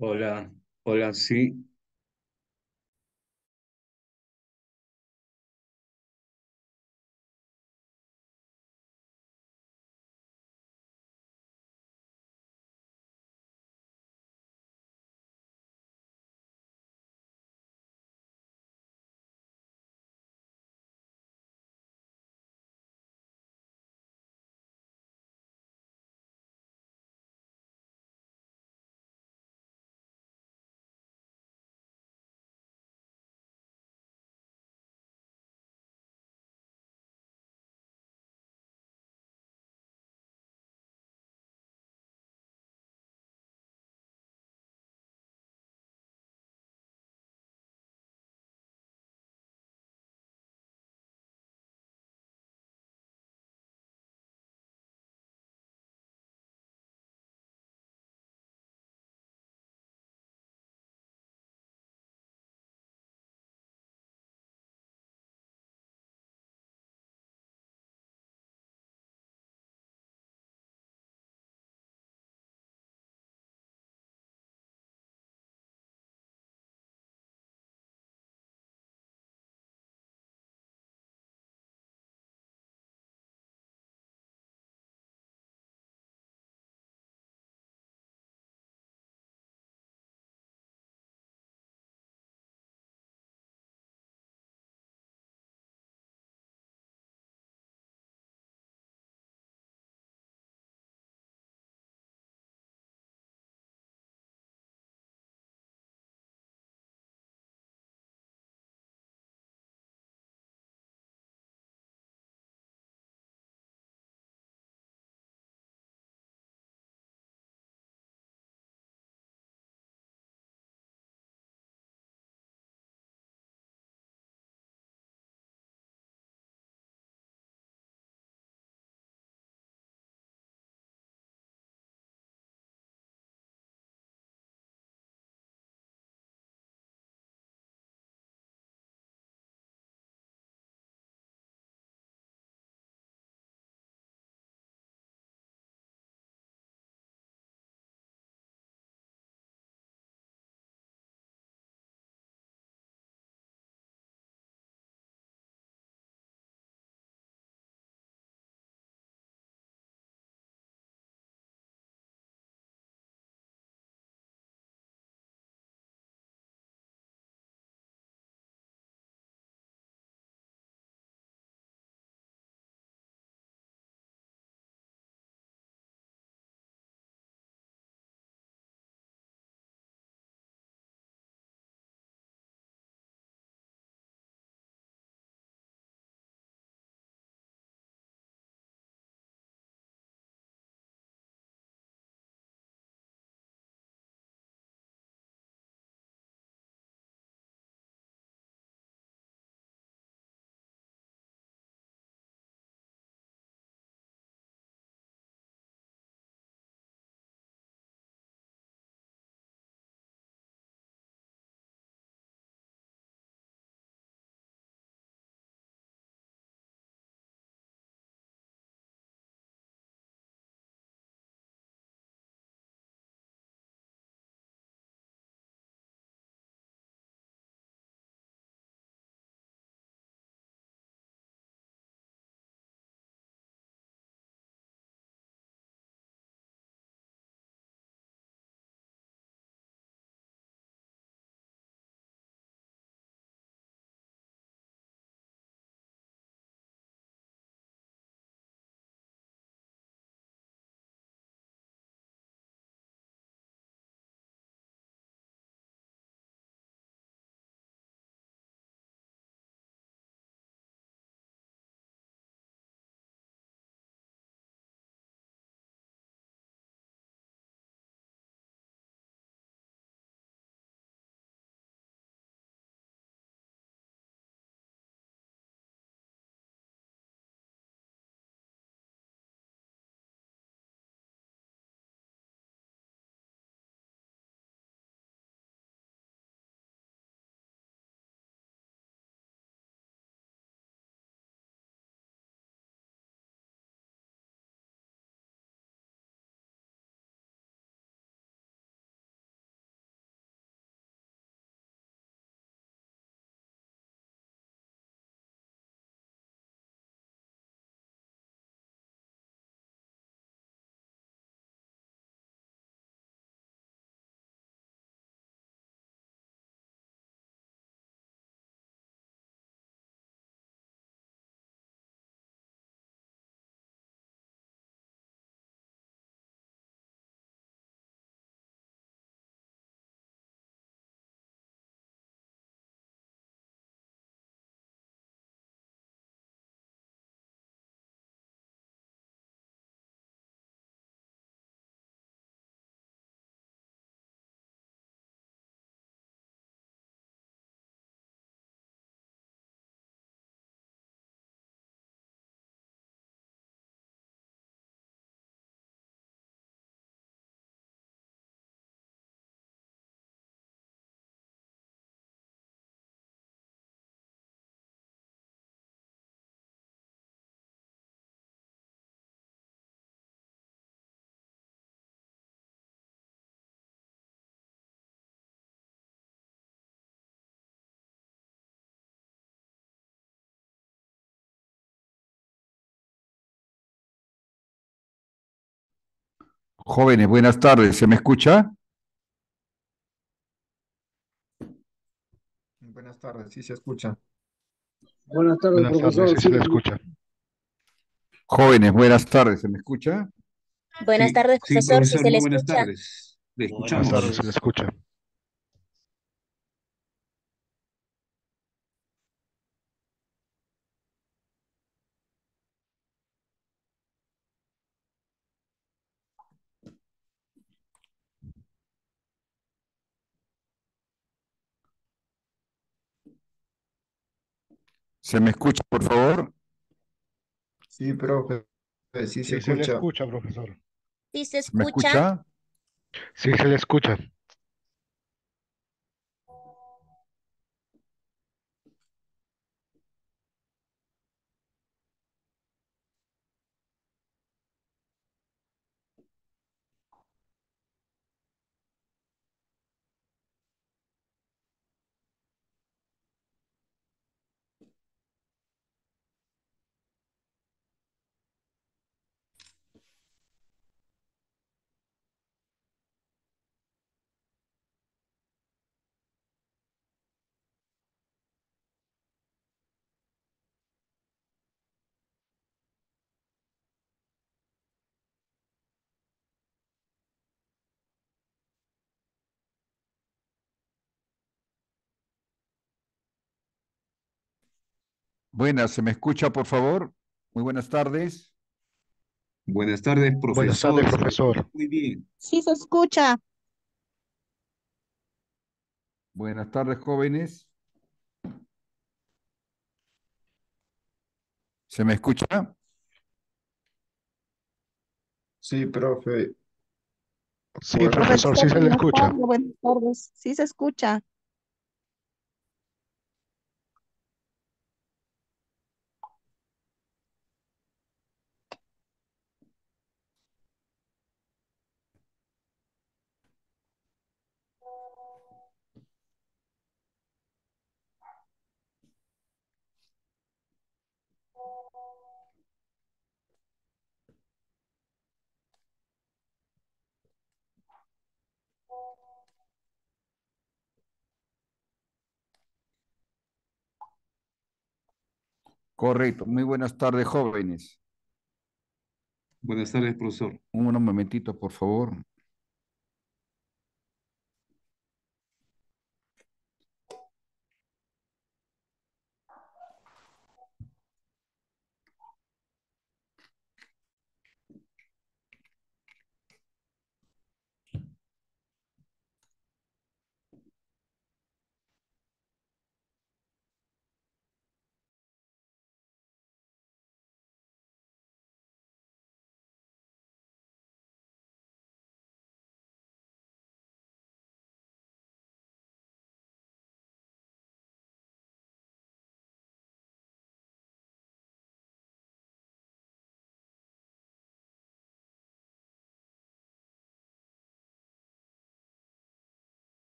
Hola, hola, sí. Jóvenes, buenas tardes. ¿Se me escucha? Buenas tardes, sí se escucha. Buenas tardes, profesor. sí, se escucha. Jóvenes, buenas tardes. ¿Se me escucha? Buenas tardes, profesor. Sí, se le Buenas tardes, se le escucha. ¿Se me escucha, por favor? Sí, profe. Sí, se, escucha. se le escucha, profesor. Sí, se escucha. ¿Me escucha? Sí, se le escucha. Buenas, ¿se me escucha, por favor? Muy buenas tardes. Buenas tardes, profesor. Buenas profesor. Muy bien. Sí, se escucha. Buenas tardes, jóvenes. ¿Se me escucha? Sí, profe. Sí, profesor, sí se le escucha. Buenas tardes, sí se escucha. Correcto. Muy buenas tardes, jóvenes. Buenas tardes, profesor. Un momentito, por favor.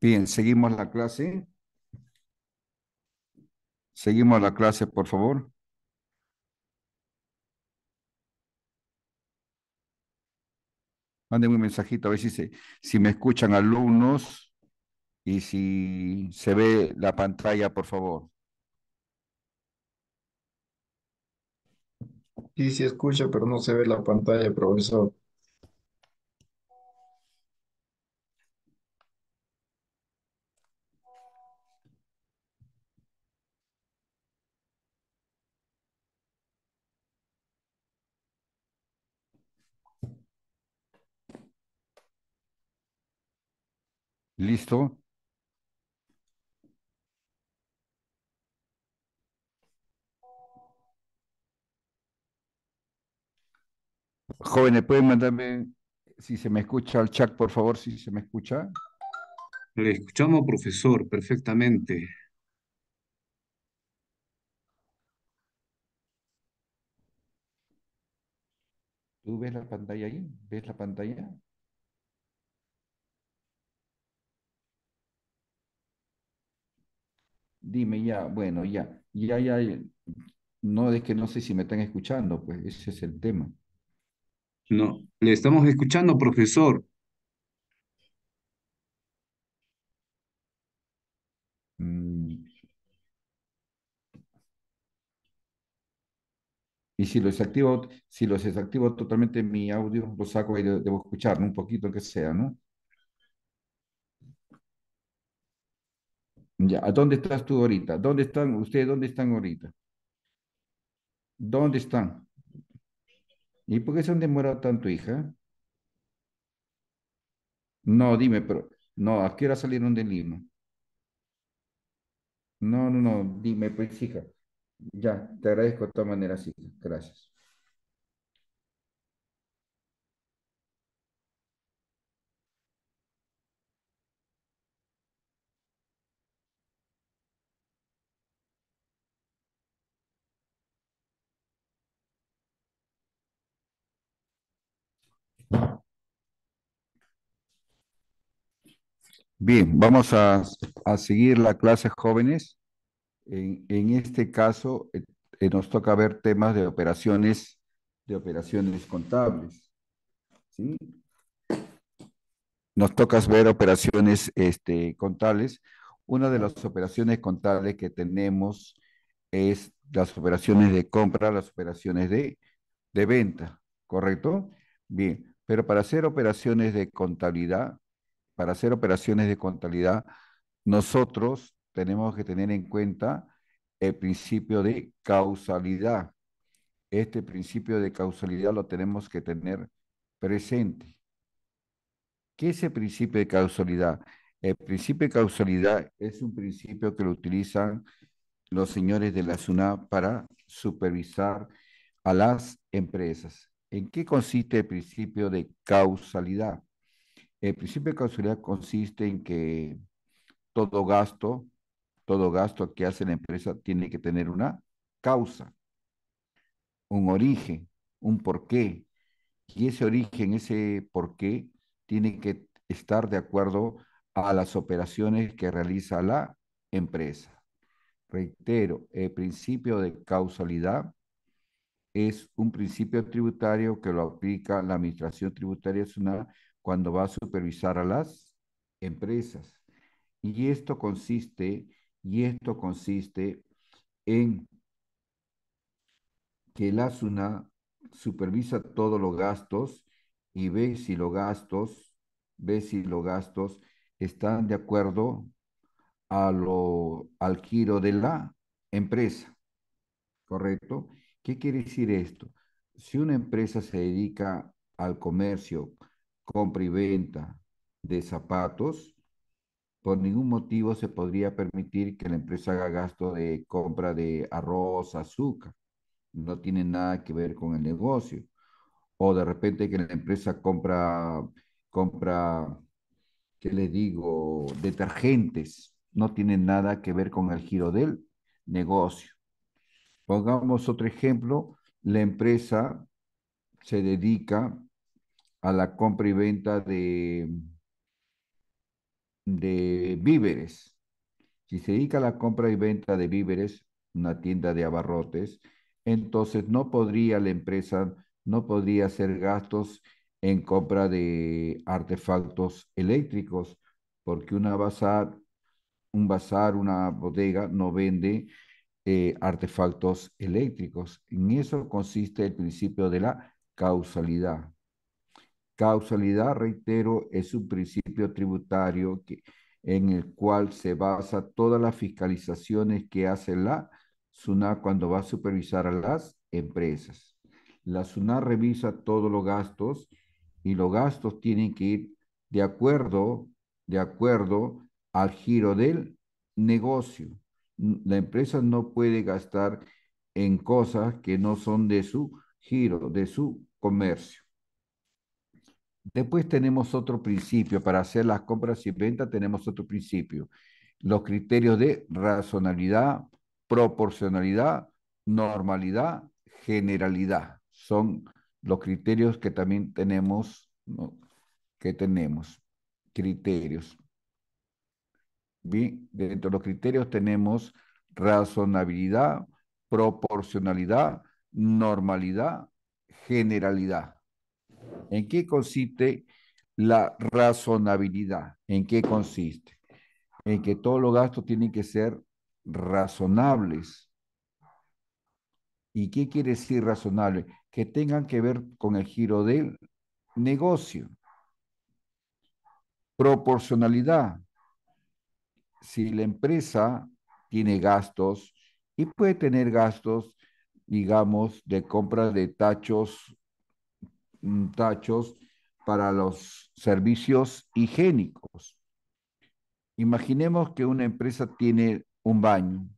Bien, seguimos la clase. Seguimos la clase, por favor. Manden un mensajito a ver si, se, si me escuchan alumnos y si se ve la pantalla, por favor. Sí, se escucha, pero no se ve la pantalla, profesor. ¿Listo? Jóvenes, pueden mandarme si se me escucha el chat, por favor, si se me escucha. Le escuchamos, profesor, perfectamente. ¿Tú ves la pantalla ahí? ¿Ves la pantalla? dime ya, bueno, ya, ya, ya, no es que no sé si me están escuchando, pues ese es el tema. No, le estamos escuchando, profesor. Mm. Y si lo desactivo, si lo desactivo totalmente mi audio, lo saco y debo escuchar, Un poquito que sea, ¿no? Ya, ¿a dónde estás tú ahorita? ¿Dónde están ustedes? ¿Dónde están ahorita? ¿Dónde están? ¿Y por qué se han demorado tanto, hija? No, dime, pero no, ¿a qué hora salieron del No, no, no, dime, pues, hija. Ya, te agradezco de todas maneras, hija. Gracias. Bien, vamos a, a, seguir la clase jóvenes. En, en este caso eh, eh, nos toca ver temas de operaciones, de operaciones contables. ¿sí? Nos toca ver operaciones este, contables. Una de las operaciones contables que tenemos es las operaciones de compra, las operaciones de, de venta, ¿correcto? Bien, pero para hacer operaciones de contabilidad para hacer operaciones de contabilidad, nosotros tenemos que tener en cuenta el principio de causalidad. Este principio de causalidad lo tenemos que tener presente. ¿Qué es el principio de causalidad? El principio de causalidad es un principio que lo utilizan los señores de la SUNA para supervisar a las empresas. ¿En qué consiste el principio de causalidad? El principio de causalidad consiste en que todo gasto, todo gasto que hace la empresa tiene que tener una causa, un origen, un porqué. Y ese origen, ese porqué, tiene que estar de acuerdo a las operaciones que realiza la empresa. Reitero, el principio de causalidad es un principio tributario que lo aplica la Administración Tributaria es una cuando va a supervisar a las empresas. Y esto consiste, y esto consiste en que la SUNA supervisa todos los gastos y ve si los gastos, ve si los gastos están de acuerdo a lo, al giro de la empresa. ¿Correcto? ¿Qué quiere decir esto? Si una empresa se dedica al comercio compra y venta de zapatos, por ningún motivo se podría permitir que la empresa haga gasto de compra de arroz, azúcar. No tiene nada que ver con el negocio. O de repente que la empresa compra, compra, ¿qué le digo? Detergentes. No tiene nada que ver con el giro del negocio. Pongamos otro ejemplo. La empresa se dedica a la compra y venta de, de víveres. Si se dedica a la compra y venta de víveres, una tienda de abarrotes, entonces no podría la empresa, no podría hacer gastos en compra de artefactos eléctricos, porque una bazar, un bazar, una bodega no vende eh, artefactos eléctricos. En eso consiste el principio de la causalidad. Causalidad, reitero, es un principio tributario en el cual se basa todas las fiscalizaciones que hace la SUNA cuando va a supervisar a las empresas. La SUNA revisa todos los gastos y los gastos tienen que ir de acuerdo, de acuerdo al giro del negocio. La empresa no puede gastar en cosas que no son de su giro, de su comercio. Después tenemos otro principio, para hacer las compras y ventas tenemos otro principio, los criterios de razonabilidad, proporcionalidad, normalidad, generalidad. Son los criterios que también tenemos, que tenemos, criterios. dentro de los criterios tenemos razonabilidad, proporcionalidad, normalidad, generalidad. ¿En qué consiste la razonabilidad? ¿En qué consiste? En que todos los gastos tienen que ser razonables. ¿Y qué quiere decir razonable? Que tengan que ver con el giro del negocio. Proporcionalidad. Si la empresa tiene gastos y puede tener gastos, digamos, de compra de tachos Mm, tachos para los servicios higiénicos. Imaginemos que una empresa tiene un baño,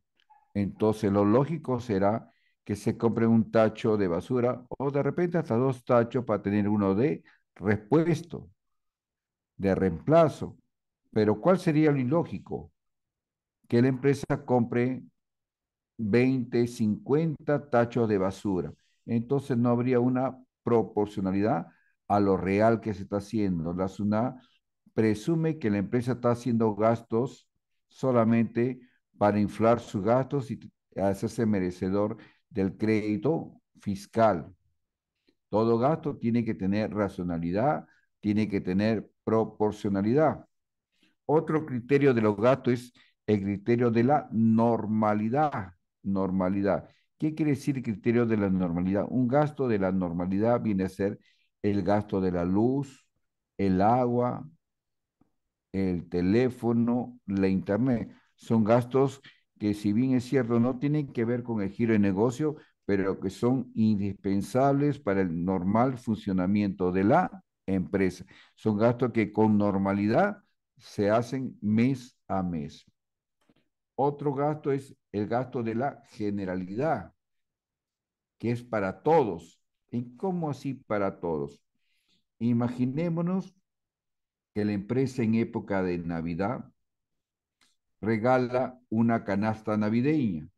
entonces lo lógico será que se compre un tacho de basura o de repente hasta dos tachos para tener uno de repuesto, de reemplazo. Pero ¿cuál sería lo ilógico? Que la empresa compre 20, 50 tachos de basura. Entonces no habría una proporcionalidad a lo real que se está haciendo. La SUNA presume que la empresa está haciendo gastos solamente para inflar sus gastos y hacerse merecedor del crédito fiscal. Todo gasto tiene que tener racionalidad, tiene que tener proporcionalidad. Otro criterio de los gastos es el criterio de la normalidad. Normalidad. ¿Qué quiere decir criterio de la normalidad? Un gasto de la normalidad viene a ser el gasto de la luz, el agua, el teléfono, la internet. Son gastos que si bien es cierto no tienen que ver con el giro de negocio, pero que son indispensables para el normal funcionamiento de la empresa. Son gastos que con normalidad se hacen mes a mes. Otro gasto es el gasto de la generalidad, que es para todos. ¿Y cómo así para todos? Imaginémonos que la empresa en época de Navidad regala una canasta navideña.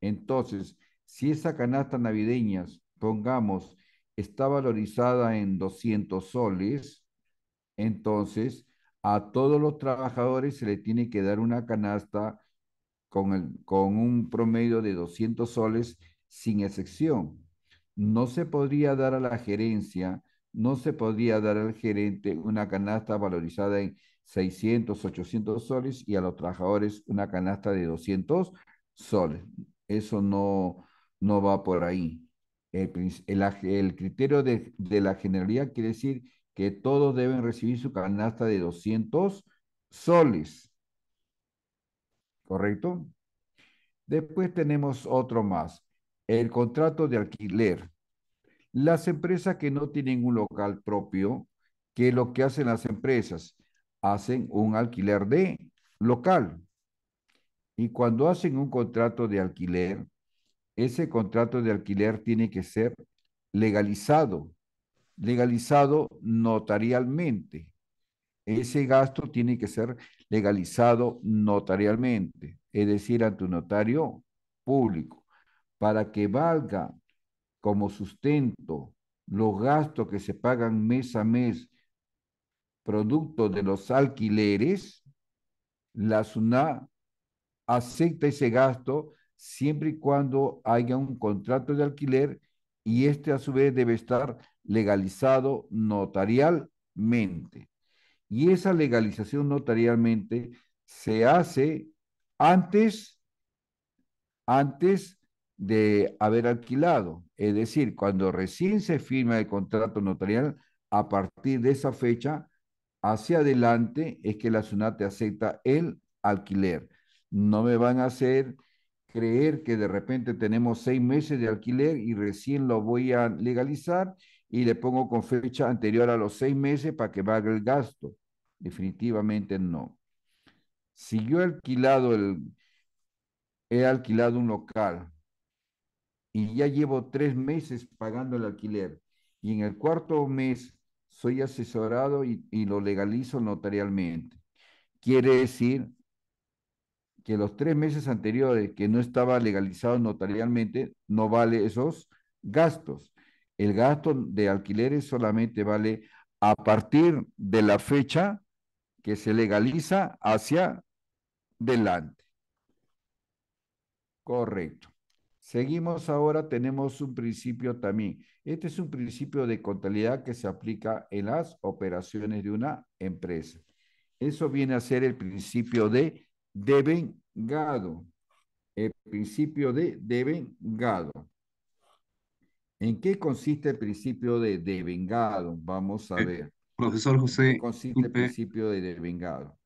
Entonces, si esa canasta navideña, pongamos, está valorizada en 200 soles, entonces a todos los trabajadores se le tiene que dar una canasta con, un promedio de 200 soles sin excepción. No se podría dar a la gerencia, no se podría dar al gerente una canasta valorizada en 600, 800 soles y a los trabajadores una canasta de 200 soles. Eso no, no va por ahí. El, criterio de, de, la generalidad quiere decir que todos deben recibir su canasta de 200 soles. ¿correcto? Después tenemos otro más, el contrato de alquiler. Las empresas que no tienen un local propio, que lo que hacen las empresas, hacen un alquiler de local. Y cuando hacen un contrato de alquiler, ese contrato de alquiler tiene que ser legalizado, legalizado notarialmente ese gasto tiene que ser legalizado notarialmente, es decir, ante un notario público, para que valga como sustento los gastos que se pagan mes a mes producto de los alquileres, la SUNA acepta ese gasto siempre y cuando haya un contrato de alquiler y este a su vez debe estar legalizado notarialmente y esa legalización notarialmente se hace antes, antes de haber alquilado. Es decir, cuando recién se firma el contrato notarial, a partir de esa fecha hacia adelante es que la SUNAT acepta el alquiler. No me van a hacer creer que de repente tenemos seis meses de alquiler y recién lo voy a legalizar y le pongo con fecha anterior a los seis meses para que valga el gasto definitivamente no. Si yo he alquilado, el, he alquilado un local y ya llevo tres meses pagando el alquiler y en el cuarto mes soy asesorado y, lo legalizo notarialmente. Quiere decir que los tres meses anteriores que no estaba legalizado notarialmente no vale esos gastos. El gasto de alquileres solamente vale a partir de la fecha que se legaliza hacia delante. Correcto. Seguimos ahora, tenemos un principio también. Este es un principio de contabilidad que se aplica en las operaciones de una empresa. Eso viene a ser el principio de devengado. El principio de devengado. ¿En qué consiste el principio de devengado? Vamos a ver. Profesor José. Consiste el principio de devengado.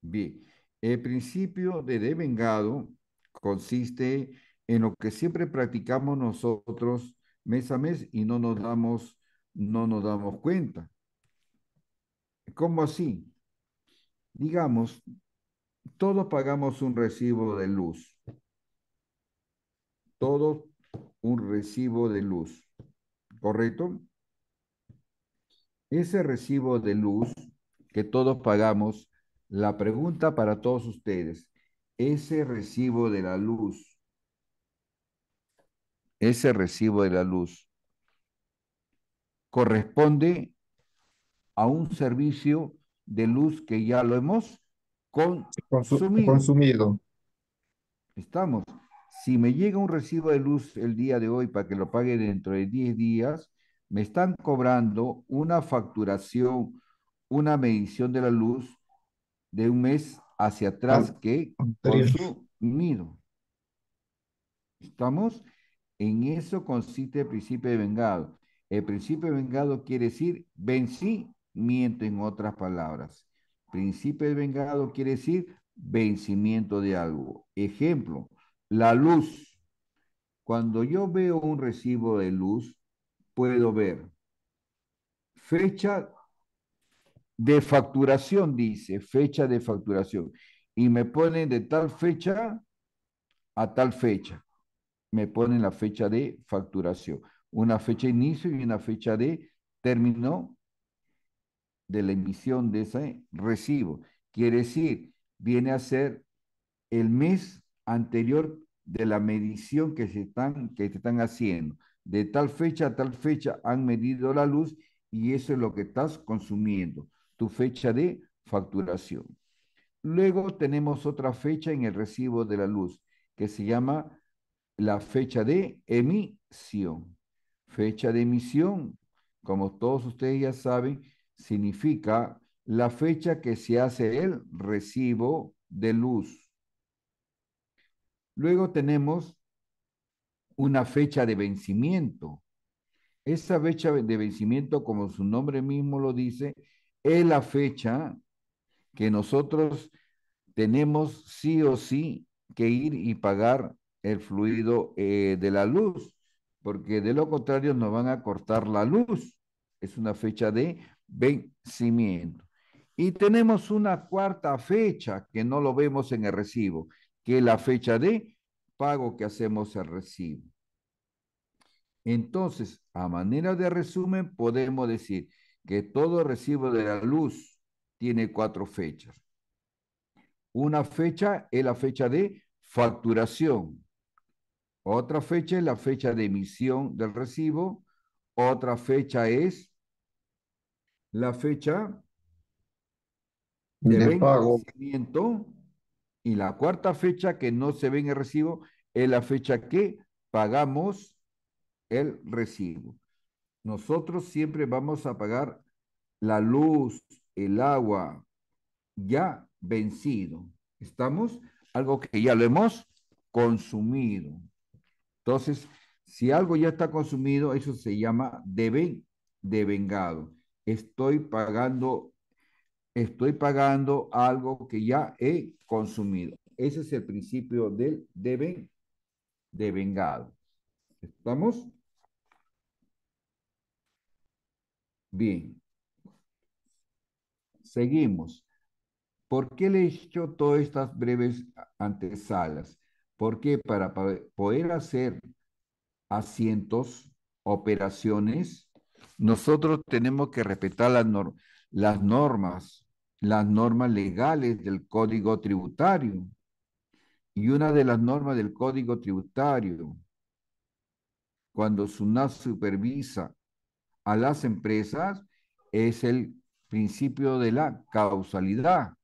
Bien, el principio de devengado consiste en lo que siempre practicamos nosotros mes a mes y no nos damos, no nos damos cuenta. ¿Cómo así? Digamos, todos pagamos un recibo de luz. Todos un recibo de luz. ¿Correcto? ese recibo de luz que todos pagamos, la pregunta para todos ustedes, ese recibo de la luz, ese recibo de la luz, corresponde a un servicio de luz que ya lo hemos consumido. Estamos. Si me llega un recibo de luz el día de hoy para que lo pague dentro de 10 días, me están cobrando una facturación, una medición de la luz de un mes hacia atrás que consumido. Estamos en eso consiste el principio de vengado. El principio de vengado quiere decir vencimiento en otras palabras. Principio de vengado quiere decir vencimiento de algo. Ejemplo, la luz. Cuando yo veo un recibo de luz, puedo ver. Fecha de facturación, dice, fecha de facturación. Y me ponen de tal fecha a tal fecha. Me ponen la fecha de facturación. Una fecha de inicio y una fecha de término de la emisión de ese recibo. Quiere decir, viene a ser el mes anterior de la medición que se están, que se están haciendo de tal fecha a tal fecha han medido la luz y eso es lo que estás consumiendo, tu fecha de facturación. Luego tenemos otra fecha en el recibo de la luz que se llama la fecha de emisión. Fecha de emisión, como todos ustedes ya saben, significa la fecha que se hace el recibo de luz. Luego tenemos una fecha de vencimiento. Esa fecha de vencimiento, como su nombre mismo lo dice, es la fecha que nosotros tenemos sí o sí que ir y pagar el fluido eh, de la luz, porque de lo contrario nos van a cortar la luz. Es una fecha de vencimiento. Y tenemos una cuarta fecha que no lo vemos en el recibo, que es la fecha de pago que hacemos el recibo. Entonces, a manera de resumen, podemos decir que todo recibo de la luz tiene cuatro fechas. Una fecha es la fecha de facturación. Otra fecha es la fecha de emisión del recibo. Otra fecha es la fecha de, Pago. Y la cuarta fecha que no se ve en el recibo es la fecha que pagamos el recibo. Nosotros siempre vamos a pagar la luz, el agua, ya vencido. ¿Estamos? Algo que ya lo hemos consumido. Entonces, si algo ya está consumido, eso se llama deben, devengado. Estoy pagando, estoy pagando algo que ya he consumido. Ese es el principio del deben, de vengado. ¿Estamos? Bien. Seguimos. ¿Por qué le he hecho todas estas breves antesalas? Porque para poder hacer asientos, operaciones, nosotros tenemos que respetar las, las normas, las normas legales del Código Tributario, y una de las normas del Código Tributario, cuando SUNAT supervisa a las empresas, es el principio de la causalidad.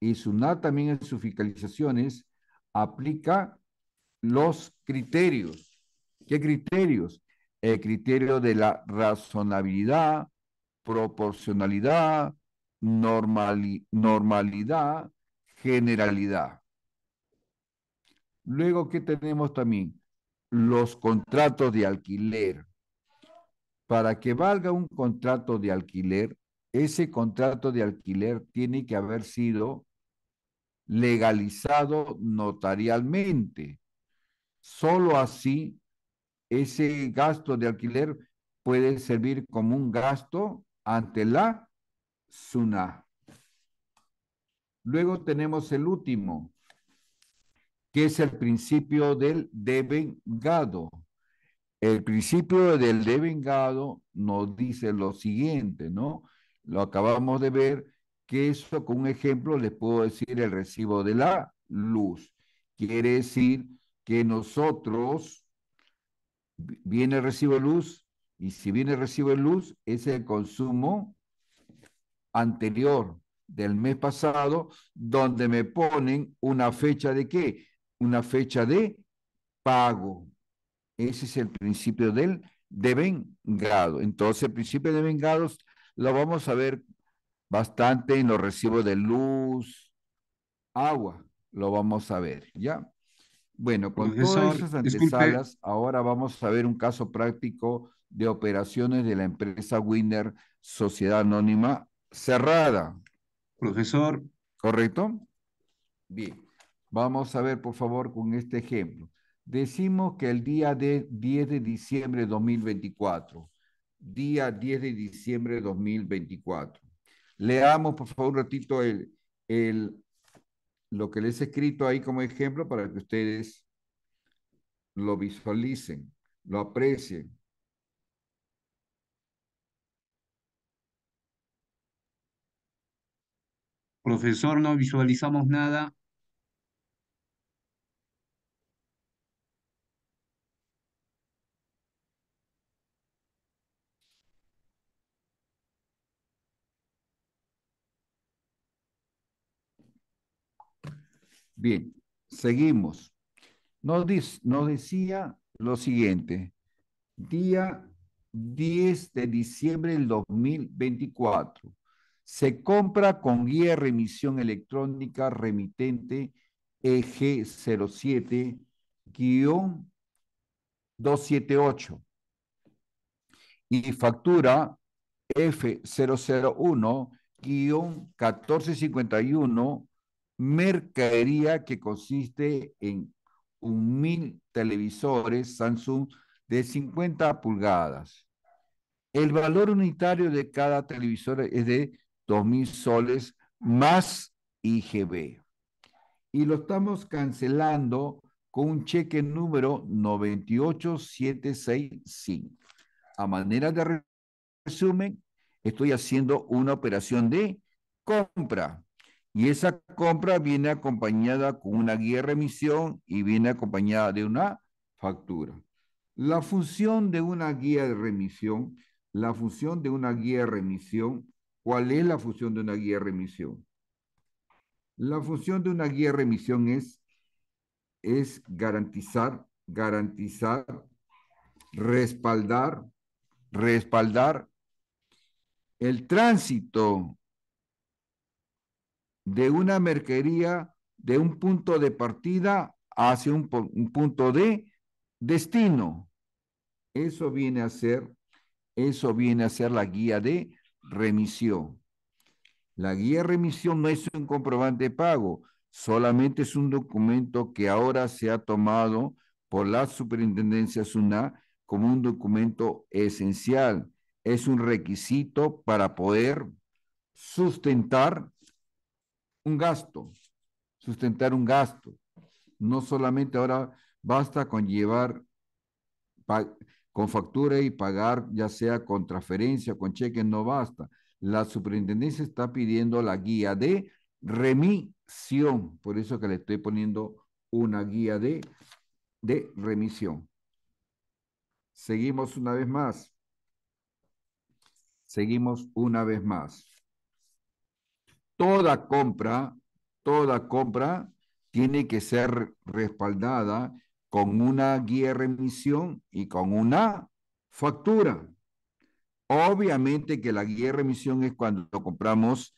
Y SUNAT también en sus fiscalizaciones aplica los criterios. ¿Qué criterios? El criterio de la razonabilidad, proporcionalidad, normalidad, generalidad. Luego, ¿qué tenemos también? Los contratos de alquiler. Para que valga un contrato de alquiler, ese contrato de alquiler tiene que haber sido legalizado notarialmente. Solo así ese gasto de alquiler puede servir como un gasto ante la SUNA. Luego tenemos el último, que es el principio del devengado. El principio del devengado nos dice lo siguiente, ¿no? Lo acabamos de ver, que eso con un ejemplo les puedo decir el recibo de la luz. Quiere decir que nosotros, viene recibo luz, y si viene recibo de luz, es el consumo anterior del mes pasado, donde me ponen una fecha de qué? una fecha de pago. Ese es el principio del devengado. Entonces, el principio de vengados lo vamos a ver bastante en los recibos de luz, agua, lo vamos a ver, ¿ya? Bueno, con todas esas antesalas, ahora vamos a ver un caso práctico de operaciones de la empresa Winner Sociedad Anónima Cerrada. Profesor. ¿Correcto? Bien. Vamos a ver, por favor, con este ejemplo. Decimos que el día de 10 de diciembre de 2024. Día 10 de diciembre de 2024. Leamos, por favor, un ratito el, lo que les he escrito ahí como ejemplo para que ustedes lo visualicen, lo aprecien. Profesor, no visualizamos nada. Bien, seguimos. Nos, decía lo siguiente, día 10 de diciembre del 2024, se compra con guía remisión electrónica remitente EG07-278 y factura F001-1451 mercadería que consiste en un mil televisores Samsung de 50 pulgadas. El valor unitario de cada televisor es de 2.000 soles más IGB. Y lo estamos cancelando con un cheque número 98765. A manera de resumen, estoy haciendo una operación de compra y esa compra viene acompañada con una guía de remisión y viene acompañada de una factura. La función de una guía de remisión, la función de una guía de remisión, ¿cuál es la función de una guía de remisión? La función de una guía de remisión es, es garantizar, garantizar, respaldar, respaldar el tránsito de una mercería de un punto de partida hacia un, punto de destino. Eso viene a ser, eso viene a ser la guía de remisión. La guía de remisión no es un comprobante de pago, solamente es un documento que ahora se ha tomado por la superintendencia SUNA como un documento esencial. Es un requisito para poder sustentar un gasto, sustentar un gasto. No solamente ahora basta con llevar, con factura y pagar, ya sea con transferencia, con cheque, no basta. La superintendencia está pidiendo la guía de remisión, por eso que le estoy poniendo una guía de, de remisión. Seguimos una vez más. Seguimos una vez más toda compra, toda compra tiene que ser respaldada con una guía de remisión y con una factura. Obviamente que la guía de remisión es cuando compramos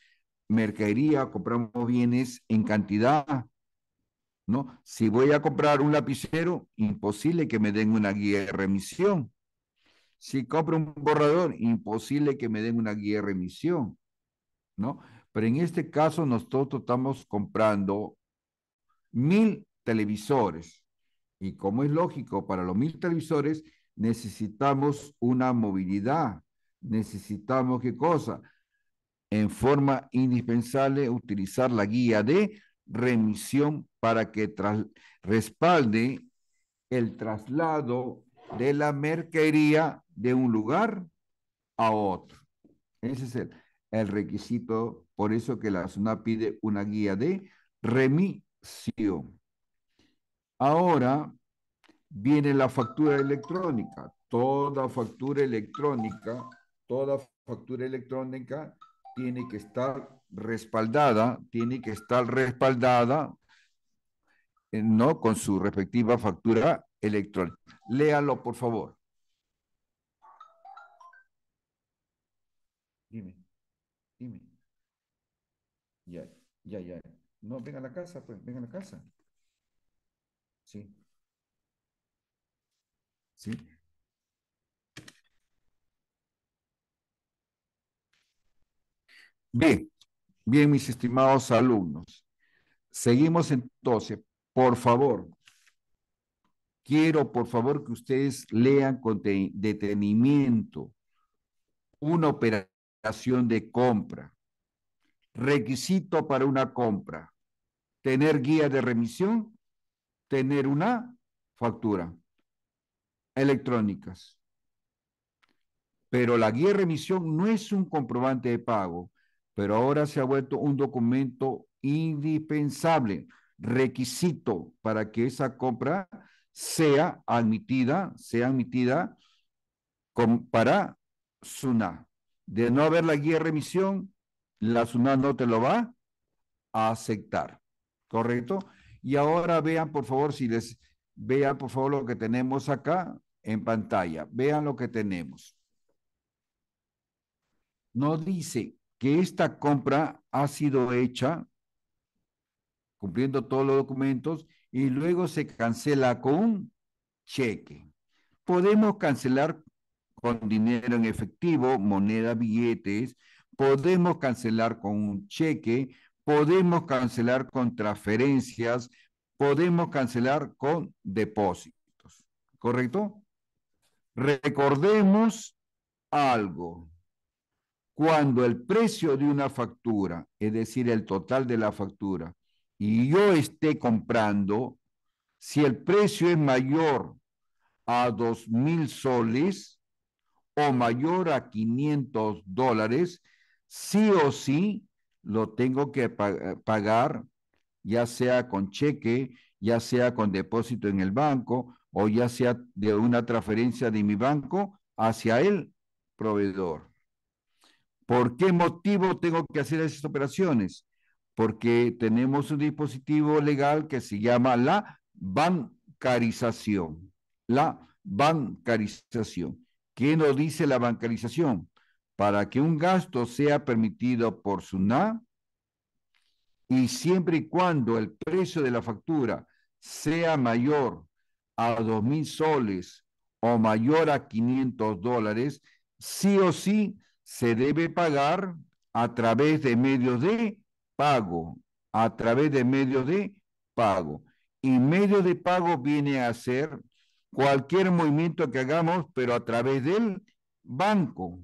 mercadería, compramos bienes en cantidad, ¿no? Si voy a comprar un lapicero, imposible que me den una guía de remisión. Si compro un borrador, imposible que me den una guía de remisión, ¿no? Pero en este caso nosotros estamos comprando mil televisores. Y como es lógico, para los mil televisores necesitamos una movilidad. Necesitamos qué cosa? En forma indispensable utilizar la guía de remisión para que respalde el traslado de la mercadería de un lugar a otro. Ese es el, el requisito por eso que la zona pide una guía de remisión. Ahora viene la factura electrónica. Toda factura electrónica, toda factura electrónica tiene que estar respaldada, tiene que estar respaldada, eh, ¿no? Con su respectiva factura electrónica. Léalo, por favor. Dime, dime. Ya, ya, ya. No, venga a la casa, pues, venga a la casa. Sí, sí. Bien, bien, mis estimados alumnos. Seguimos entonces. Por favor, quiero por favor que ustedes lean con detenimiento una operación de compra requisito para una compra, tener guía de remisión, tener una factura electrónicas. Pero la guía de remisión no es un comprobante de pago, pero ahora se ha vuelto un documento indispensable, requisito para que esa compra sea admitida, sea admitida para SUNA. De no haber la guía de remisión, la suma no te lo va a aceptar, ¿correcto? Y ahora vean, por favor, si les vean, por favor, lo que tenemos acá en pantalla. Vean lo que tenemos. Nos dice que esta compra ha sido hecha cumpliendo todos los documentos y luego se cancela con un cheque. Podemos cancelar con dinero en efectivo, moneda, billetes, podemos cancelar con un cheque, podemos cancelar con transferencias, podemos cancelar con depósitos. ¿Correcto? Recordemos algo. Cuando el precio de una factura, es decir, el total de la factura, y yo esté comprando, si el precio es mayor a 2.000 mil soles o mayor a 500 dólares, sí o sí lo tengo que eh, pagar, ya sea con cheque, ya sea con depósito en el banco o ya sea de una transferencia de mi banco hacia el proveedor. ¿Por qué motivo tengo que hacer esas operaciones? Porque tenemos un dispositivo legal que se llama la bancarización. La bancarización. ¿Qué nos dice la bancarización? para que un gasto sea permitido por SUNA y siempre y cuando el precio de la factura sea mayor a 2.000 soles o mayor a 500 dólares, sí o sí se debe pagar a través de medios de pago, a través de medios de pago. Y medio de pago viene a ser cualquier movimiento que hagamos, pero a través del banco,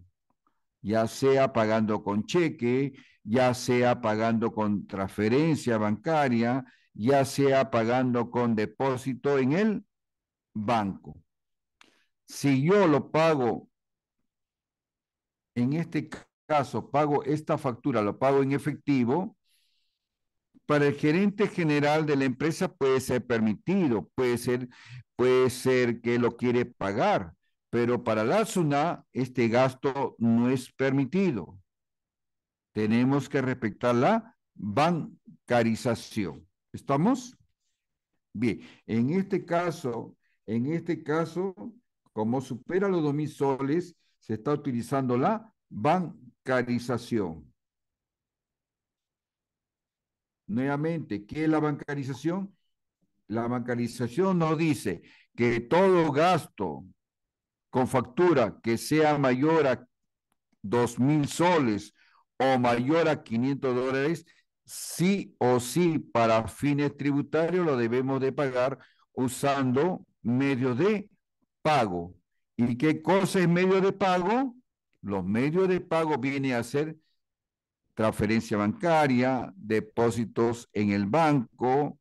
ya sea pagando con cheque, ya sea pagando con transferencia bancaria, ya sea pagando con depósito en el banco. Si yo lo pago, en este caso, pago esta factura, lo pago en efectivo, para el gerente general de la empresa puede ser permitido, puede ser, puede ser que lo quiere pagar, pero para la SUNA este gasto no es permitido. Tenemos que respetar la bancarización. ¿Estamos? Bien, en este caso, en este caso, como supera los 2.000 soles, se está utilizando la bancarización. Nuevamente, ¿qué es la bancarización? La bancarización nos dice que todo gasto con factura que sea mayor a dos mil soles o mayor a 500 dólares, sí o sí para fines tributarios lo debemos de pagar usando medios de pago. ¿Y qué cosa es medio de pago? Los medios de pago vienen a ser transferencia bancaria, depósitos en el banco,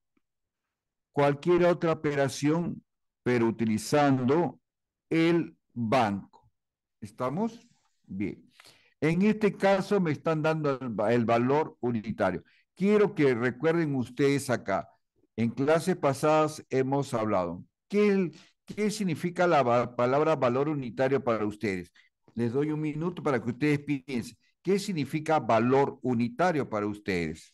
cualquier otra operación, pero utilizando el banco. ¿Estamos? Bien. En este caso me están dando el, valor unitario. Quiero que recuerden ustedes acá. En clases pasadas hemos hablado. ¿Qué, qué significa la palabra valor unitario para ustedes? Les doy un minuto para que ustedes piensen. ¿Qué significa valor unitario para ustedes?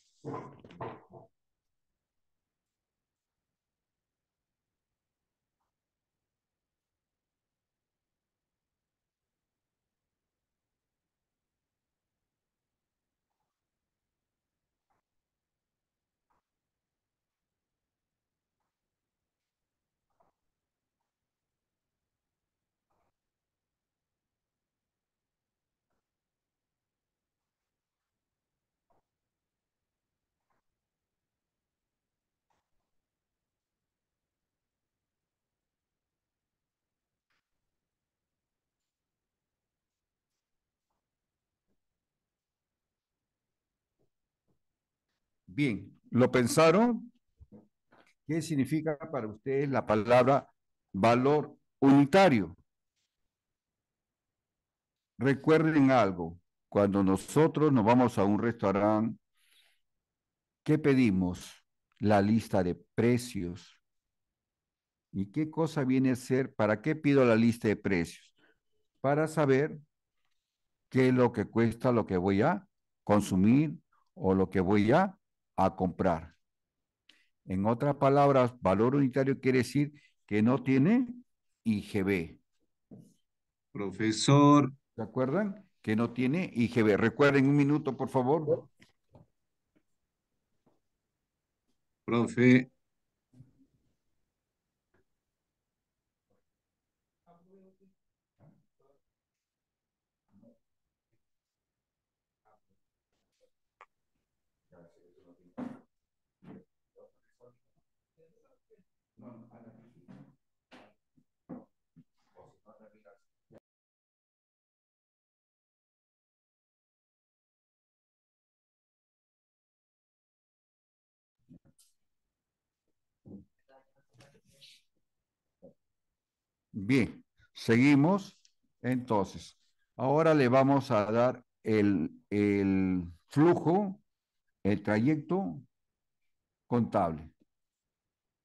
Bien, ¿lo pensaron? ¿Qué significa para ustedes la palabra valor unitario? Recuerden algo, cuando nosotros nos vamos a un restaurante, ¿qué pedimos? La lista de precios. ¿Y qué cosa viene a ser? ¿Para qué pido la lista de precios? Para saber qué es lo que cuesta lo que voy a consumir o lo que voy a a comprar. En otras palabras, valor unitario quiere decir que no tiene IGB. Profesor. ¿Se acuerdan? Que no tiene IGB. Recuerden un minuto, por favor. Profe, Bien, seguimos. Entonces, ahora le vamos a dar el, flujo, el trayecto contable.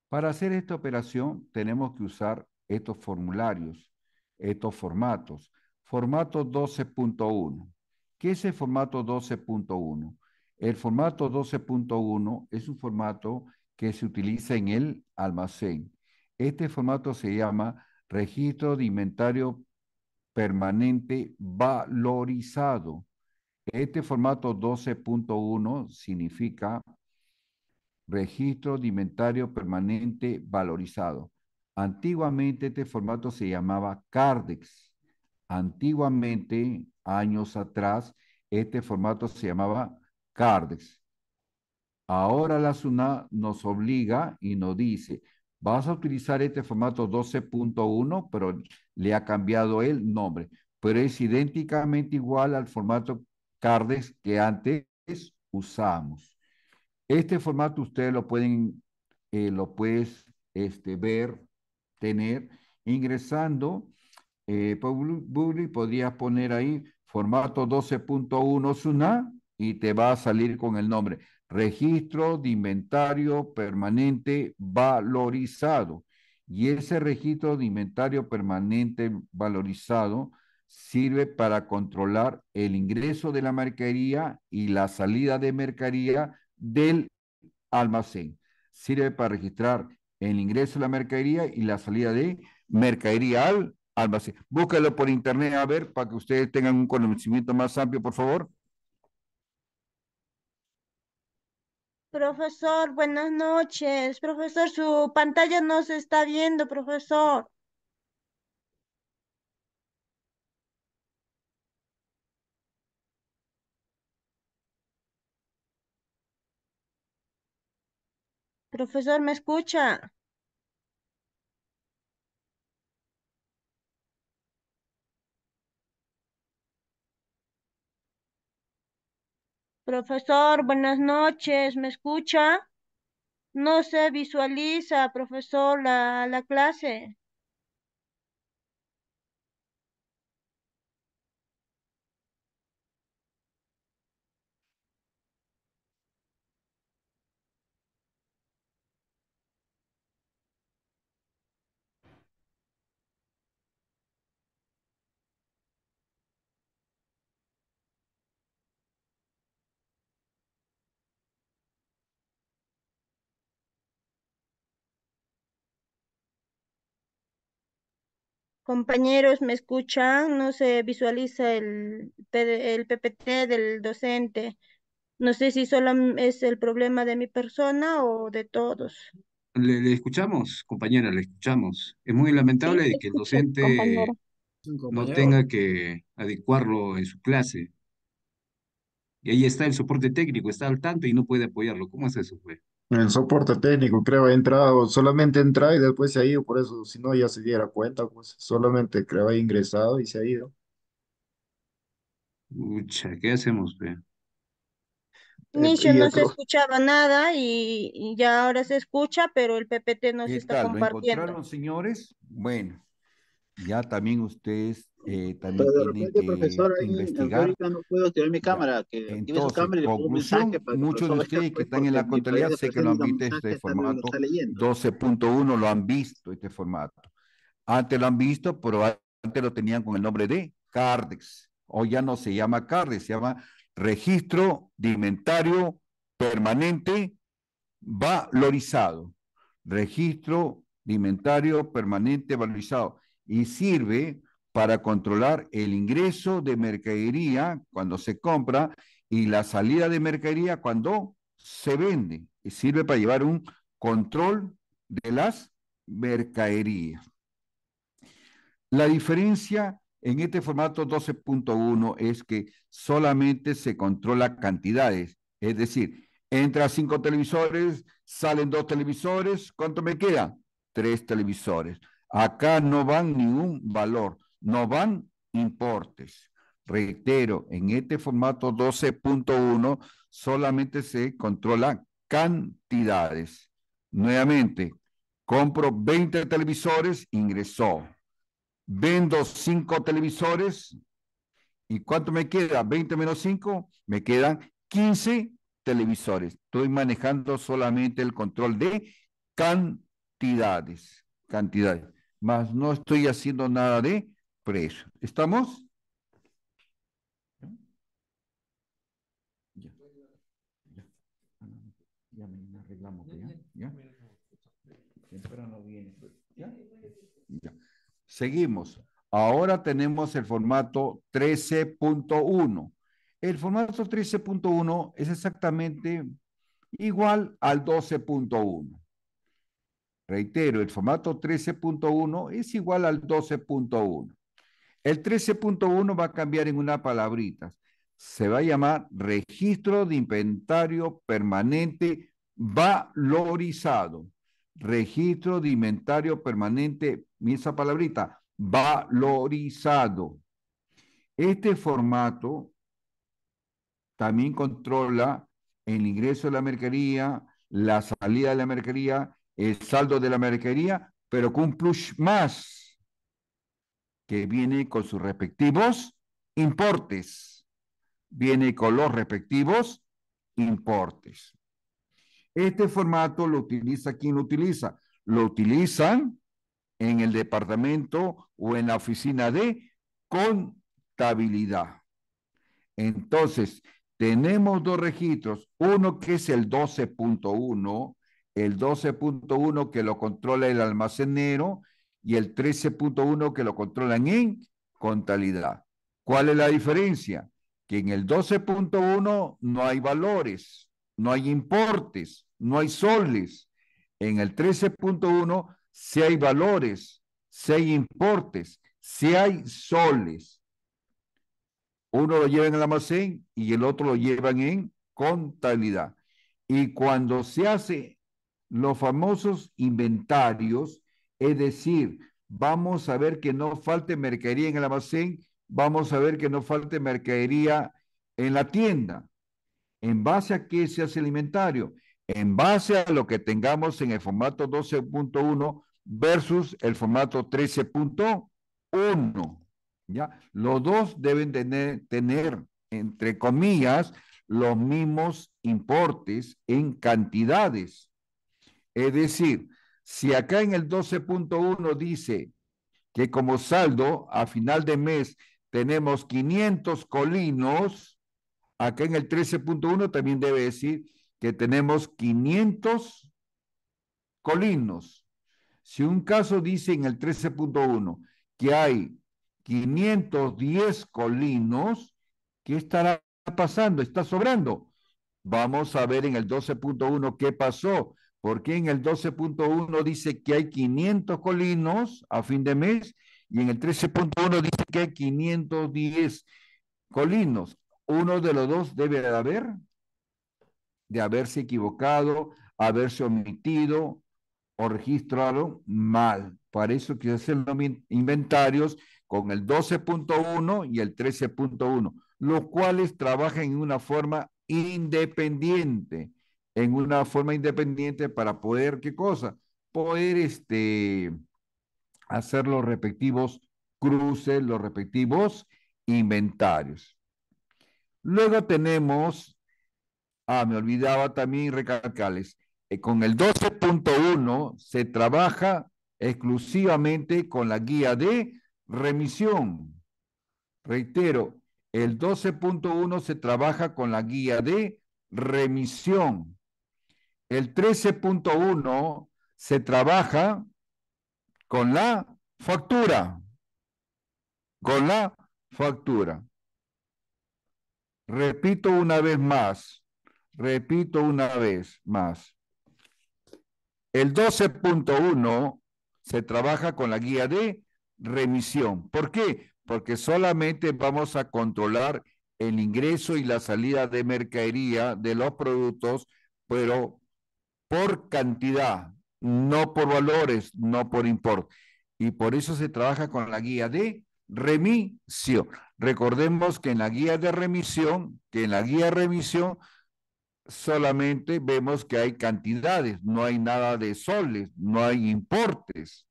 Para hacer esta operación tenemos que usar estos formularios, estos formatos. Formato 12.1. ¿Qué es el formato 12.1? El formato 12.1 es un formato que se utiliza en el almacén. Este formato se llama registro de inventario permanente valorizado. Este formato 12.1 significa registro de inventario permanente valorizado. Antiguamente este formato se llamaba CARDEX. Antiguamente, años atrás, este formato se llamaba CARDEX. Ahora la SUNA nos obliga y nos dice, Vas a utilizar este formato 12.1, pero le ha cambiado el nombre. Pero es idénticamente igual al formato CARDES que antes usamos. Este formato ustedes lo pueden, eh, lo puedes este, ver, tener, ingresando. Eh, podrías poner ahí formato 12.1 SUNA y te va a salir con el nombre registro de inventario permanente valorizado. Y ese registro de inventario permanente valorizado sirve para controlar el ingreso de la mercadería y la salida de mercadería del almacén. Sirve para registrar el ingreso de la mercadería y la salida de mercadería al almacén. Búscalo por internet a ver para que ustedes tengan un conocimiento más amplio, por favor. Profesor, buenas noches. Profesor, su pantalla no se está viendo, profesor. Profesor, ¿me escucha? Profesor, buenas noches, ¿me escucha? No se visualiza, profesor, la, la clase. Compañeros, ¿me escuchan? No se visualiza el, PPT del docente. No sé si solo es el problema de mi persona o de todos. Le, escuchamos, compañera, le escuchamos. Es muy lamentable que el docente no tenga que adecuarlo en su clase. Y ahí está el soporte técnico, está al tanto y no puede apoyarlo. ¿Cómo es eso, fue? El soporte técnico, creo, ha entrado, solamente entra y después se ha ido, por eso, si no, ya se diera cuenta, pues solamente creo ha ingresado y se ha ido. Ucha, ¿qué hacemos, bien eh, Inicio no se escuchaba nada y, ya ahora se escucha, pero el PPT no se está compartiendo. ¿Lo compartiendo. encontraron, señores? Bueno ya también ustedes eh, también tienen que investigar. no puedo mi cámara. Entonces, muchos de ustedes que pues, están en la contabilidad sé que lo han visto este formato. 12.1 lo han visto este formato. Antes lo han visto, pero antes lo tenían con el nombre de CARDEX. Hoy ya no se llama CARDEX, se llama Registro de Inventario Permanente Valorizado. Registro de Inventario Permanente Valorizado y sirve para controlar el ingreso de mercadería cuando se compra y la salida de mercadería cuando se vende. Y sirve para llevar un control de las mercaderías. La diferencia en este formato 12.1 es que solamente se controla cantidades, es decir, entra cinco televisores, salen dos televisores, ¿cuánto me queda? Tres televisores. Acá no van ningún valor, no van importes. Reitero, en este formato 12.1 solamente se controla cantidades. Nuevamente, compro 20 televisores, ingresó. Vendo 5 televisores. ¿Y cuánto me queda? 20 menos 5, me quedan 15 televisores. Estoy manejando solamente el control de cantidades. Cantidades. Más no estoy haciendo nada de preso. ¿Estamos? Ya. Ya. me arreglamos, ¿ya? Ya. Seguimos. Ahora tenemos el formato 13.1. El formato 13.1 es exactamente igual al 12.1. Reitero, el formato 13.1 es igual al 12.1. El 13.1 va a cambiar en una palabrita. Se va a llamar registro de inventario permanente valorizado. Registro de inventario permanente, esa palabrita, valorizado. Este formato también controla el ingreso de la mercadería, la salida de la mercadería el saldo de la mercadería, pero con plus más que viene con sus respectivos importes. Viene con los respectivos importes. Este formato lo utiliza quien lo utiliza. Lo utilizan en el departamento o en la oficina de contabilidad. Entonces, tenemos dos registros, uno que es el 12.1 el 12.1 que lo controla el almacenero y el 13.1 que lo controlan en contabilidad. ¿Cuál es la diferencia? Que en el 12.1 no hay valores, no hay importes, no hay soles. En el 13.1 sí hay valores, sí hay importes, sí hay soles. Uno lo lleva en el almacén y el otro lo llevan en contabilidad. Y cuando se hace los famosos inventarios, es decir, vamos a ver que no falte mercadería en el almacén, vamos a ver que no falte mercadería en la tienda. ¿En base a qué se hace el inventario? En base a lo que tengamos en el formato 12.1 versus el formato 13.1. ¿Ya? Los dos deben tener, entre comillas, los mismos importes en cantidades. Es decir, si acá en el 12.1 dice que como saldo a final de mes tenemos 500 colinos, acá en el 13.1 también debe decir que tenemos 500 colinos. Si un caso dice en el 13.1 que hay 510 colinos, ¿qué estará pasando? ¿Está sobrando? Vamos a ver en el 12.1 qué pasó porque en el 12.1 dice que hay 500 colinos a fin de mes y en el 13.1 dice que hay 510 colinos. Uno de los dos debe de haber, de haberse equivocado, haberse omitido o registrado mal. Para eso que hacen los inventarios con el 12.1 y el 13.1, los cuales trabajan en una forma independiente en una forma independiente para poder, ¿qué cosa? Poder este, hacer los respectivos cruces, los respectivos inventarios. Luego tenemos, ah, me olvidaba también recalcarles, eh, con el 12.1 se trabaja exclusivamente con la guía de remisión. Reitero, el 12.1 se trabaja con la guía de remisión el 13.1 se trabaja con la factura. Con la factura. Repito una vez más. Repito una vez más. El 12.1 se trabaja con la guía de remisión. ¿Por qué? Porque solamente vamos a controlar el ingreso y la salida de mercadería de los productos, pero por cantidad, no por valores, no por importe. Y por eso se trabaja con la guía de remisión. Recordemos que en la guía de remisión, que en la guía remisión solamente vemos que hay cantidades, no hay nada de soles, no hay importes.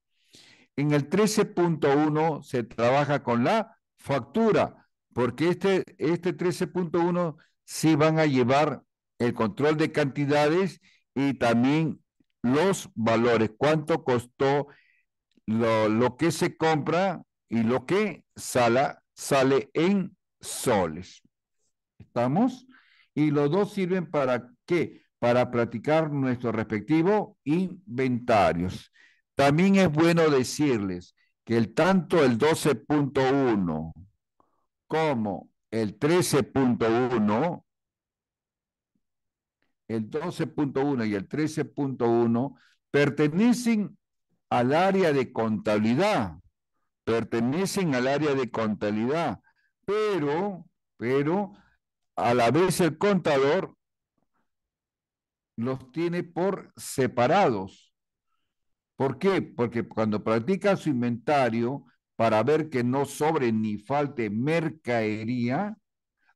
En el 13.1 se trabaja con la factura, porque este, este 13.1 sí van a llevar el control de cantidades y también los valores, cuánto costó lo, que se compra y lo que sala, sale en soles. ¿Estamos? Y los dos sirven para qué? Para practicar nuestros respectivo inventarios. También es bueno decirles que el tanto el 12.1 como el 13.1 el 12.1 y el 13.1 pertenecen al área de contabilidad, pertenecen al área de contabilidad, pero, pero a la vez el contador los tiene por separados. ¿Por qué? Porque cuando practica su inventario para ver que no sobre ni falte mercadería,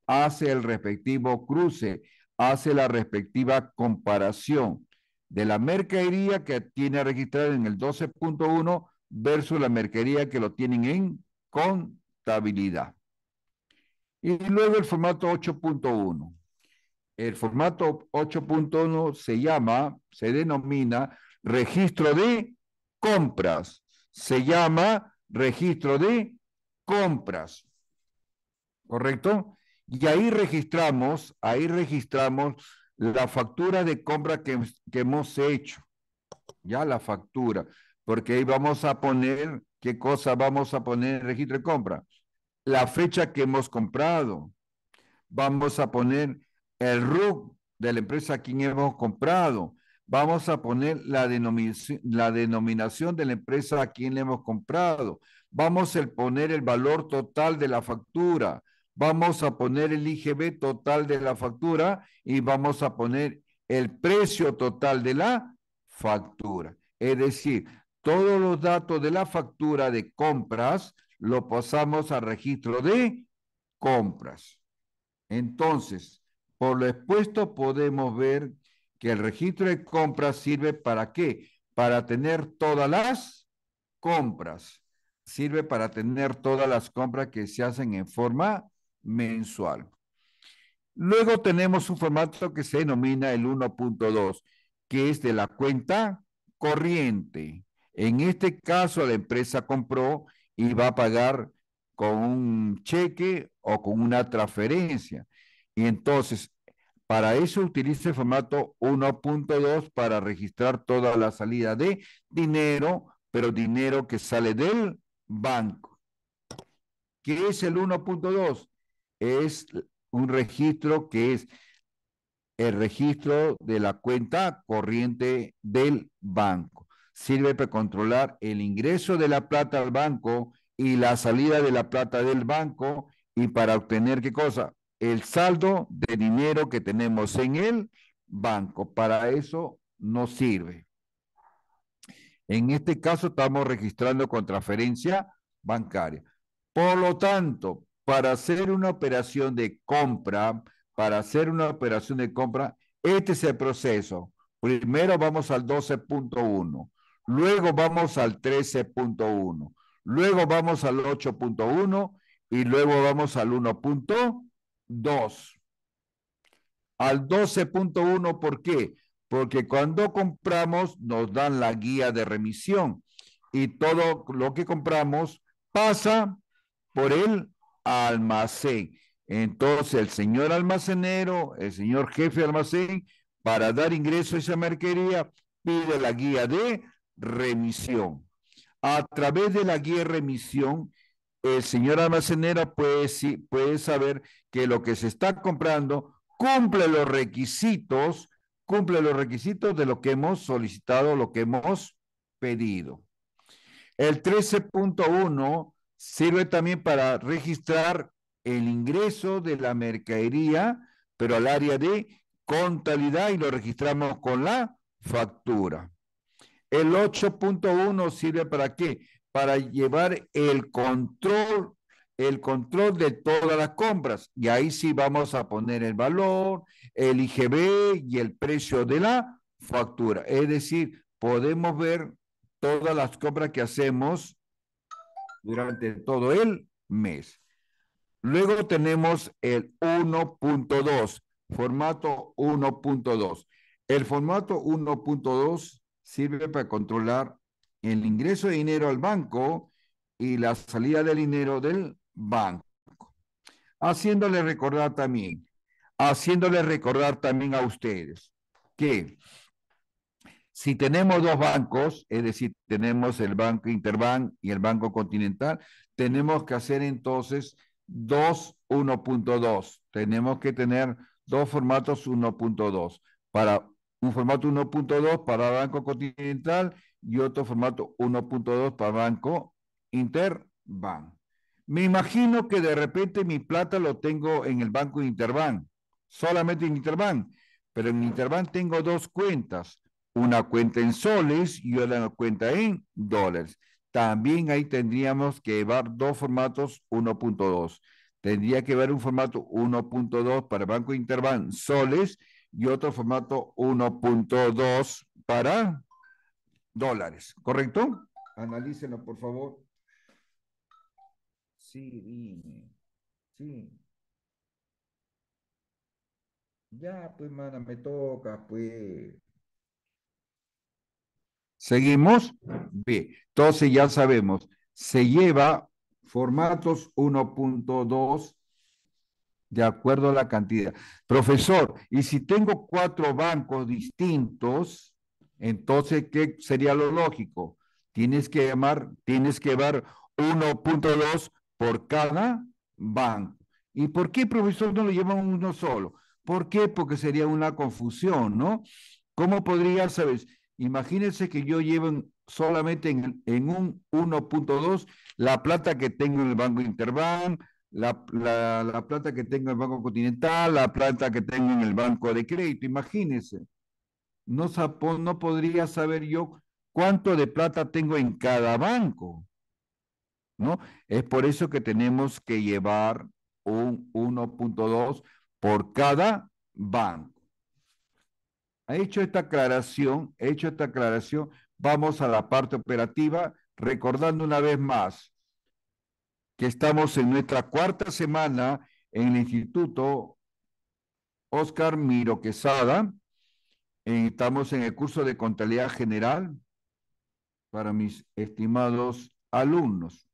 hace el respectivo cruce hace la respectiva comparación de la mercadería que tiene registrada en el 12.1 versus la mercadería que lo tienen en contabilidad. Y luego el formato 8.1. El formato 8.1 se llama, se denomina registro de compras. Se llama registro de compras. ¿Correcto? Y ahí registramos, ahí registramos la factura de compra que, hemos hecho. Ya la factura, porque ahí vamos a poner, ¿qué cosa vamos a poner en registro de compra? La fecha que hemos comprado. Vamos a poner el RUB de la empresa a quien hemos comprado. Vamos a poner la, denominación, la denominación de la empresa a quien le hemos comprado. Vamos a poner el valor total de la factura vamos a poner el IGB total de la factura y vamos a poner el precio total de la factura. Es decir, todos los datos de la factura de compras lo pasamos al registro de compras. Entonces, por lo expuesto podemos ver que el registro de compras sirve para qué? Para tener todas las compras. Sirve para tener todas las compras que se hacen en forma mensual. Luego tenemos un formato que se denomina el 1.2, que es de la cuenta corriente. En este caso, la empresa compró y va a pagar con un cheque o con una transferencia. Y entonces, para eso utiliza el formato 1.2 para registrar toda la salida de dinero, pero dinero que sale del banco. ¿Qué es el 1.2? es un registro que es el registro de la cuenta corriente del banco. Sirve para controlar el ingreso de la plata al banco y la salida de la plata del banco y para obtener qué cosa? El saldo de dinero que tenemos en el banco. Para eso nos sirve. En este caso estamos registrando con transferencia bancaria. Por lo tanto, para hacer una operación de compra, para hacer una operación de compra, este es el proceso. Primero vamos al 12.1, luego vamos al 13.1, luego vamos al 8.1 y luego vamos al 1.2. Al 12.1, ¿por qué? Porque cuando compramos nos dan la guía de remisión y todo lo que compramos pasa por el almacén. Entonces, el señor almacenero, el señor jefe de almacén, para dar ingreso a esa marquería, pide la guía de remisión. A través de la guía de remisión, el señor almacenero puede, puede saber que lo que se está comprando cumple los requisitos, cumple los requisitos de lo que hemos solicitado, lo que hemos pedido. El 13.1 sirve también para registrar el ingreso de la mercadería, pero al área de contabilidad y lo registramos con la factura. El 8.1 sirve para qué? Para llevar el control, el control de todas las compras. Y ahí sí vamos a poner el valor, el IGB y el precio de la factura. Es decir, podemos ver todas las compras que hacemos durante todo el mes. Luego tenemos el 1.2, formato 1.2. El formato 1.2 sirve para controlar el ingreso de dinero al banco y la salida del dinero del banco. Haciéndole recordar también, haciéndole recordar también a ustedes que si tenemos dos bancos, es decir, tenemos el Banco Interbank y el Banco Continental, tenemos que hacer entonces dos 1.2. Tenemos que tener dos formatos 1.2. Para un formato 1.2 para Banco Continental y otro formato 1.2 para Banco Interbank. Me imagino que de repente mi plata lo tengo en el Banco Interbank, solamente en Interbank, pero en Interbank tengo dos cuentas una cuenta en soles y otra cuenta en dólares. También ahí tendríamos que llevar dos formatos 1.2. Tendría que haber un formato 1.2 para Banco Interbank soles y otro formato 1.2 para dólares, ¿correcto? Analícenlo, por favor. Sí, Sí. Ya, pues, mana, me toca, pues. ¿Seguimos? Bien, entonces ya sabemos, se lleva formatos 1.2 de acuerdo a la cantidad. Profesor, y si tengo cuatro bancos distintos, entonces, ¿qué sería lo lógico? Tienes que llamar, tienes que llevar 1.2 por cada banco. ¿Y por qué, profesor, no lo llevan uno solo? ¿Por qué? Porque sería una confusión, ¿no? ¿Cómo podría saber? Imagínense que yo llevo solamente en, un 1.2 la plata que tengo en el Banco Interbank, la, plata que tengo en el Banco Continental, la plata que tengo en el Banco de Crédito. Imagínense, no, no podría saber yo cuánto de plata tengo en cada banco. ¿No? Es por eso que tenemos que llevar un 1.2 por cada banco hecho esta aclaración, hecho esta aclaración, vamos a la parte operativa, recordando una vez más que estamos en nuestra cuarta semana en el Instituto Oscar Miro Quesada. Eh, estamos en el curso de contabilidad general para mis estimados alumnos.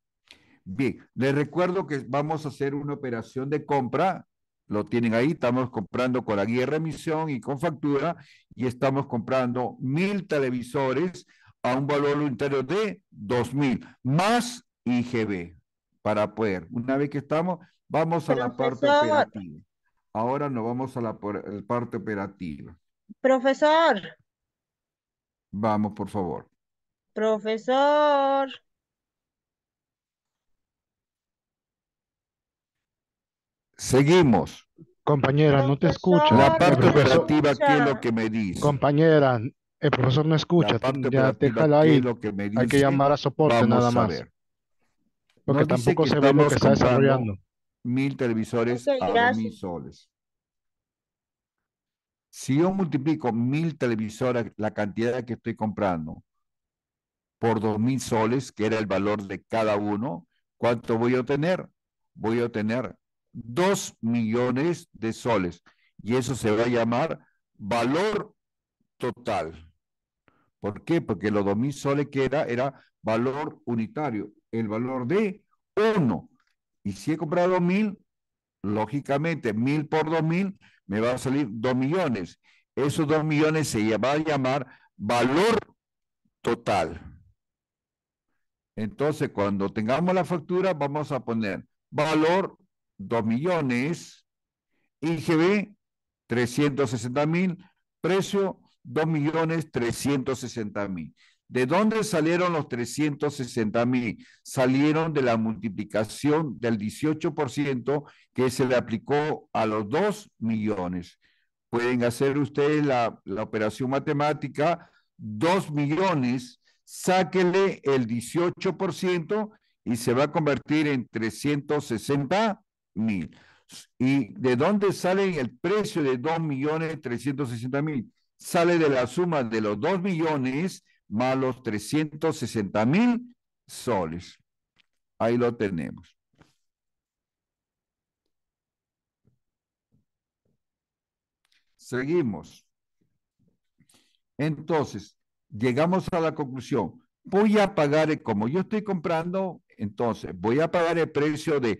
Bien, les recuerdo que vamos a hacer una operación de compra lo tienen ahí, estamos comprando con la guía de remisión y con factura y estamos comprando mil televisores a un valor interno de dos mil, más IGB para poder. Una vez que estamos, vamos a la parte operativa. Ahora nos vamos a la parte operativa. Profesor. Vamos, por favor. Profesor. Seguimos. Compañera, no te escucha. La parte operativa, ¿qué es lo que me dice? Compañera, el profesor no escucha. Ya ahí. Hay que llamar a soporte nada más. Porque tampoco se ve lo que está desarrollando. Mil televisores a mil soles. Si yo multiplico mil televisores la cantidad que estoy comprando, por dos mil soles, que era el valor de cada uno, ¿cuánto voy a tener Voy a tener 2 millones de soles. Y eso se va a llamar valor total. ¿Por qué? Porque los mil soles que era, era valor unitario, el valor de 1. Y si he comprado mil, lógicamente mil por mil me va a salir 2 millones. Esos 2 millones se va a llamar valor total. Entonces, cuando tengamos la factura, vamos a poner valor 2 millones, IGB 360 mil, precio 2 millones 360 mil. ¿De dónde salieron los 360 mil? Salieron de la multiplicación del 18% que se le aplicó a los 2 millones. Pueden hacer ustedes la, la operación matemática, 2 millones, sáquele el 18% y se va a convertir en 360 mil. ¿Y de dónde sale el precio de dos millones trescientos sesenta mil? Sale de la suma de los dos millones más los trescientos mil soles. Ahí lo tenemos. Seguimos. Entonces, llegamos a la conclusión. Voy a pagar, como yo estoy comprando, entonces voy a pagar el precio de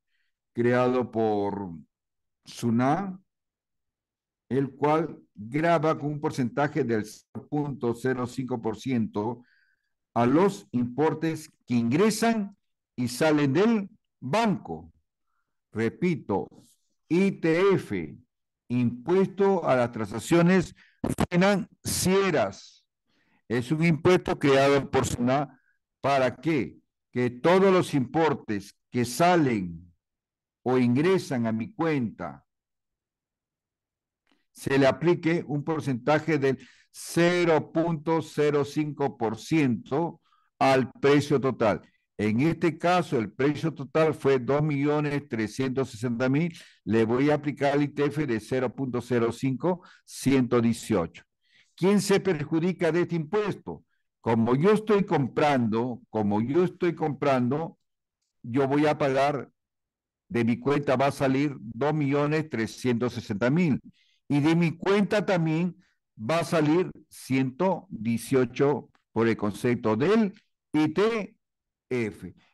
creado por SUNA el cual graba con un porcentaje del 0.05% a los importes que ingresan y salen del banco. Repito, ITF, impuesto a las transacciones financieras. Es un impuesto creado por SUNA para que todos los importes que salen o ingresan a mi cuenta, se le aplique un porcentaje del 0.05% al precio total. En este caso, el precio total fue 2.360.000. Le voy a aplicar el ITF de 0.05, ¿Quién se perjudica de este impuesto? Como yo estoy comprando, como yo estoy comprando, yo voy a pagar de mi cuenta va a salir 2.360.000 y de mi cuenta también va a salir 118 por el concepto del ITF.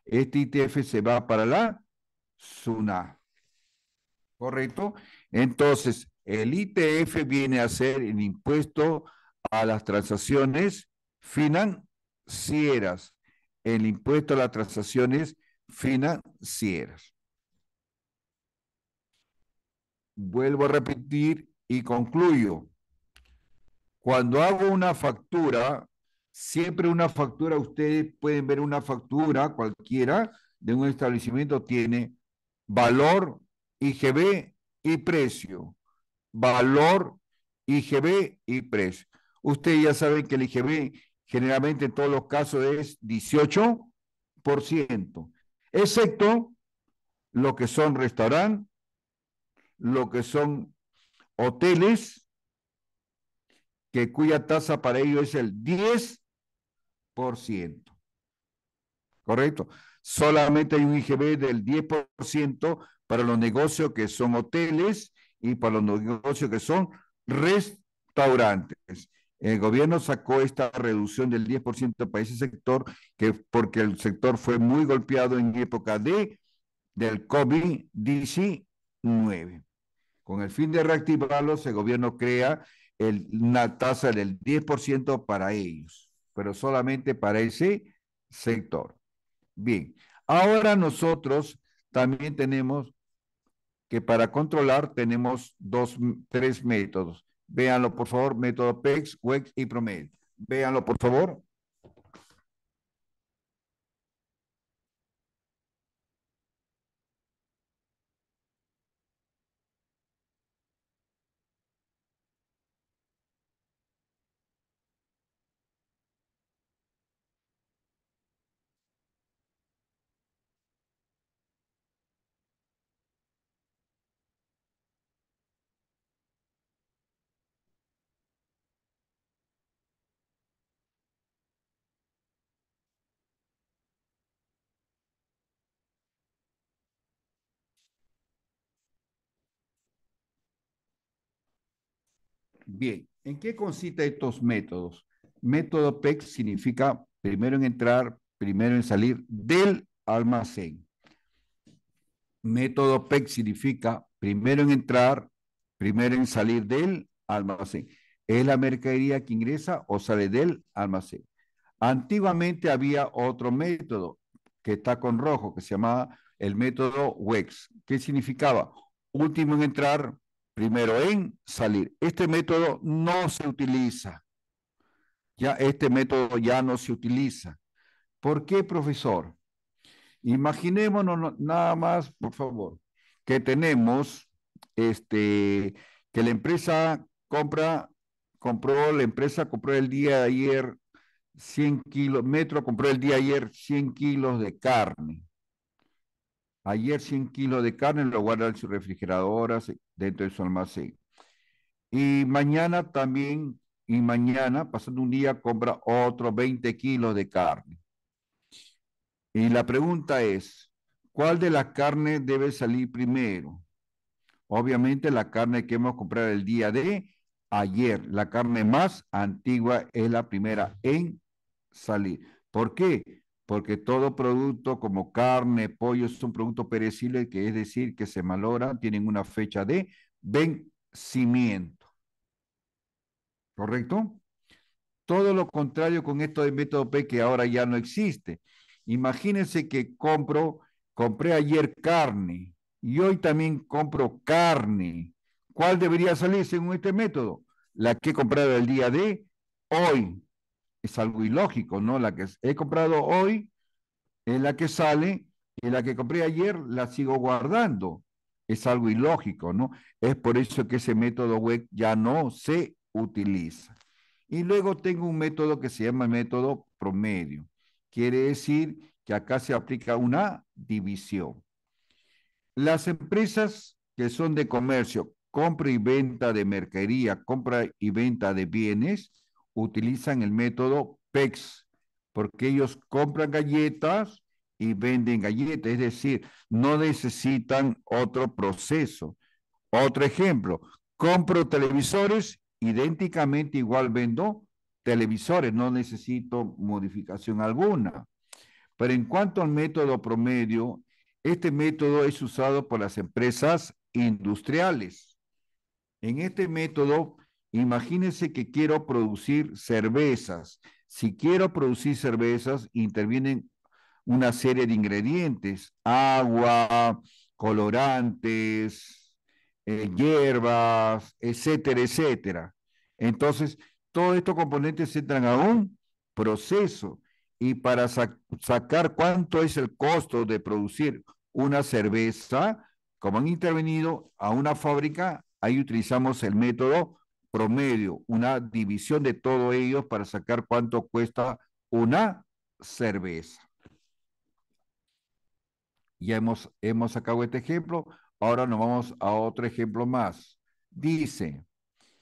Este ITF se va para la SUNA. ¿Correcto? Entonces, el ITF viene a ser el impuesto a las transacciones financieras. El impuesto a las transacciones financieras vuelvo a repetir y concluyo. Cuando hago una factura, siempre una factura, ustedes pueden ver una factura cualquiera de un establecimiento, tiene valor, IGB y precio. Valor, IGB y precio. Ustedes ya saben que el IGB generalmente en todos los casos es 18%, excepto lo que son restaurantes lo que son hoteles, que cuya tasa para ello es el 10%. ¿Correcto? Solamente hay un IGB del 10% para los negocios que son hoteles y para los negocios que son restaurantes. El gobierno sacó esta reducción del 10% para ese sector que, porque el sector fue muy golpeado en época de, del COVID-19. Con el fin de reactivarlos, el gobierno crea una tasa del 10% para ellos, pero solamente para ese sector. Bien, ahora nosotros también tenemos que para controlar tenemos dos, tres métodos. Véanlo, por favor, método PEX, WEX y PROMED. Véanlo, por favor. Bien, ¿en qué consisten estos métodos? Método PEC significa primero en entrar, primero en salir del almacén. Método PEC significa primero en entrar, primero en salir del almacén. Es la mercadería que ingresa o sale del almacén. Antiguamente había otro método que está con rojo, que se llamaba el método WEX. ¿Qué significaba? Último en entrar, Primero en salir. Este método no se utiliza. Ya este método ya no se utiliza. ¿Por qué, profesor? Imaginémonos nada más, por favor, que tenemos este que la empresa compra compró la empresa compró el día de ayer 100 kilos, Metro compró el día de ayer 100 kilos de carne. Ayer 100 kilos de carne lo guardan en su refrigeradora, dentro de su almacén. Y mañana también, y mañana, pasando un día, compra otros 20 kilos de carne. Y la pregunta es, ¿cuál de las carnes debe salir primero? Obviamente la carne que hemos comprado el día de ayer, la carne más antigua es la primera en salir. ¿Por qué? porque todo producto como carne, pollo, es un producto perecible, que es decir, que se malora, tienen una fecha de vencimiento. ¿Correcto? Todo lo contrario con esto del método P que ahora ya no existe. Imagínense que compré ayer carne y hoy también compro carne. ¿Cuál debería salir según este método? La que he comprado el día de hoy, es algo ilógico, ¿no? La que he comprado hoy es la que sale y la que compré ayer la sigo guardando. Es algo ilógico, ¿no? Es por eso que ese método web ya no se utiliza. Y luego tengo un método que se llama método promedio. Quiere decir que acá se aplica una división. Las empresas que son de comercio, compra y venta de mercadería, compra y venta de bienes, utilizan el método PEX, porque ellos compran galletas y venden galletas, es decir, no necesitan otro proceso. Otro ejemplo, compro televisores, idénticamente igual vendo televisores, no necesito modificación alguna. Pero en cuanto al método promedio, este método es usado por las empresas industriales. En este método Imagínense que quiero producir cervezas. Si quiero producir cervezas, intervienen una serie de ingredientes, agua, colorantes, eh, hierbas, etcétera, etcétera. Entonces, todos estos componentes entran a un proceso y para sacar cuánto es el costo de producir una cerveza, como han intervenido a una fábrica, ahí utilizamos el método promedio, una división de todo ellos para sacar cuánto cuesta una cerveza. Ya hemos, hemos sacado este ejemplo, ahora nos vamos a otro ejemplo más. Dice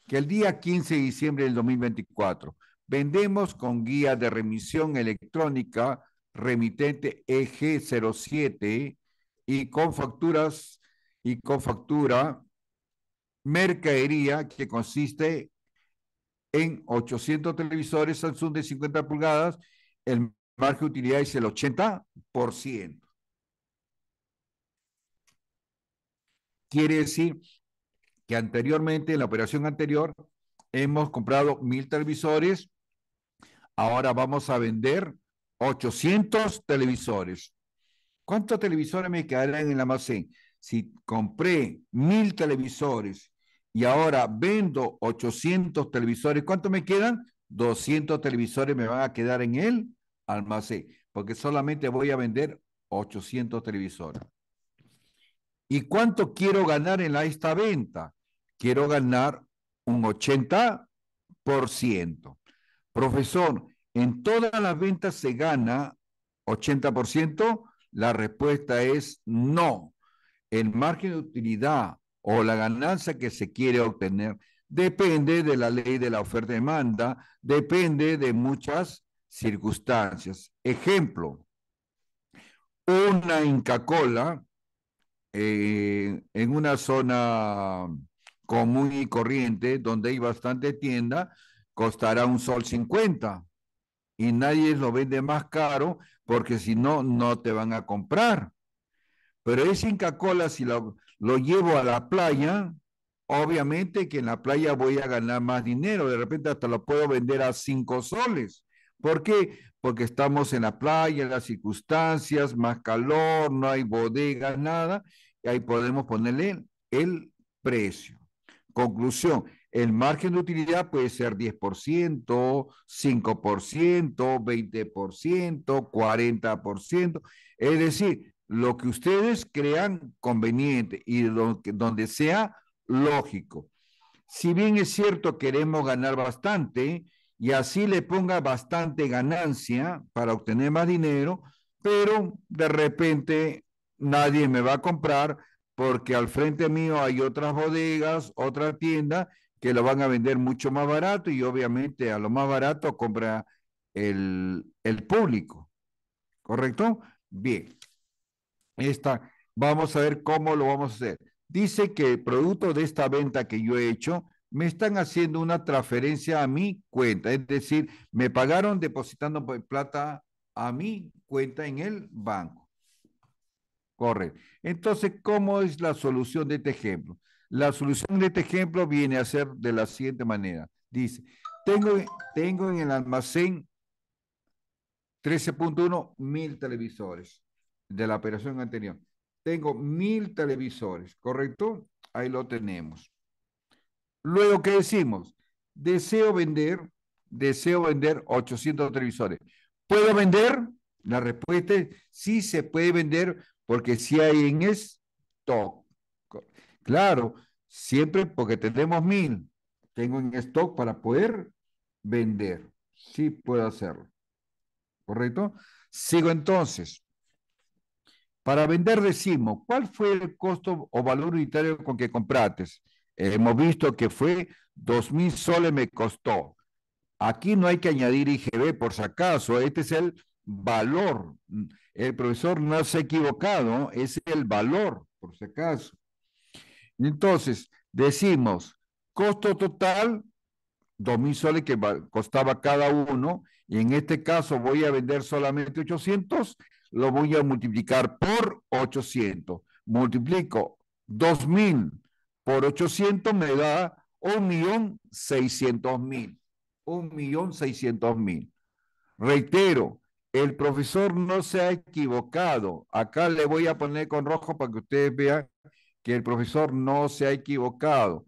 que el día 15 de diciembre del 2024 vendemos con guía de remisión electrónica remitente EG07 y con facturas y con factura mercadería que consiste en 800 televisores Samsung de 50 pulgadas, el margen de utilidad es el 80%. Quiere decir que anteriormente, en la operación anterior, hemos comprado mil televisores, ahora vamos a vender 800 televisores. ¿Cuántos televisores me quedarán en el almacén? Si compré mil televisores y ahora vendo 800 televisores, ¿cuánto me quedan? 200 televisores me van a quedar en el almacén, porque solamente voy a vender 800 televisores. ¿Y cuánto quiero ganar en esta venta? Quiero ganar un 80%. Profesor, ¿en todas las ventas se gana 80%? La respuesta es no. El margen de utilidad o la ganancia que se quiere obtener depende de la ley de la oferta y demanda, depende de muchas circunstancias. Ejemplo, una Inca Cola eh, en una zona común y corriente donde hay bastante tienda, costará un sol 50 y nadie lo vende más caro porque si no, no te van a comprar. Pero esa Inca Cola, si la, lo llevo a la playa, obviamente que en la playa voy a ganar más dinero, de repente hasta lo puedo vender a cinco soles. ¿Por qué? Porque estamos en la playa, en las circunstancias, más calor, no hay bodegas, nada, y ahí podemos ponerle el precio. Conclusión, el margen de utilidad puede ser 10%, 5%, 20%, 40%. Es decir, lo que ustedes crean conveniente y donde sea lógico. Si bien es cierto queremos ganar bastante y así le ponga bastante ganancia para obtener más dinero, pero de repente nadie me va a comprar porque al frente mío hay otras bodegas, otra tienda que lo van a vender mucho más barato y obviamente a lo más barato compra el, el público. ¿Correcto? Bien. Esta, vamos a ver cómo lo vamos a hacer. Dice que producto de esta venta que yo he hecho, me están haciendo una transferencia a mi cuenta, es decir, me pagaron depositando plata a mi cuenta en el banco. Corre. Entonces, ¿cómo es la solución de este ejemplo? La solución de este ejemplo viene a ser de la siguiente manera. Dice, tengo, tengo en el almacén 13.1 mil televisores de la operación anterior. Tengo mil televisores, ¿correcto? Ahí lo tenemos. Luego, ¿qué decimos? Deseo vender, deseo vender 800 televisores. ¿Puedo vender? La respuesta es sí se puede vender porque si sí hay en stock. Claro, siempre porque tenemos mil, tengo en stock para poder vender. Sí puedo hacerlo. ¿Correcto? Sigo entonces. Para vender decimos, ¿cuál fue el costo o valor unitario con que comprates? hemos visto que fue 2.000 soles me costó. Aquí no hay que añadir IGB por si acaso, este es el valor. El profesor no se ha equivocado, es el valor por si acaso. Entonces, decimos, costo total, 2.000 soles que costaba cada uno, y en este caso voy a vender solamente 800 lo voy a multiplicar por 800. Multiplico 2000 por 800 me da 1.600.000. 1.600.000. Reitero, el profesor no se ha equivocado. Acá le voy a poner con rojo para que ustedes vean que el profesor no se ha equivocado.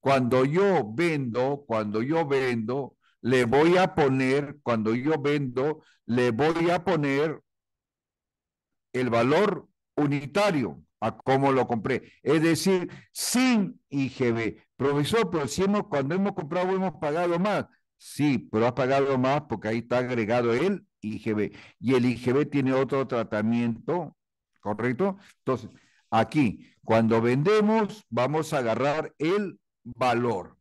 Cuando yo vendo, cuando yo vendo, le voy a poner, cuando yo vendo, le voy a poner el valor unitario a cómo lo compré. Es decir, sin IGB. Profesor, pero decimos, cuando hemos comprado hemos pagado más. Sí, pero has pagado más porque ahí está agregado el IGB. Y el IGB tiene otro tratamiento, ¿correcto? Entonces, aquí, cuando vendemos, vamos a agarrar el valor.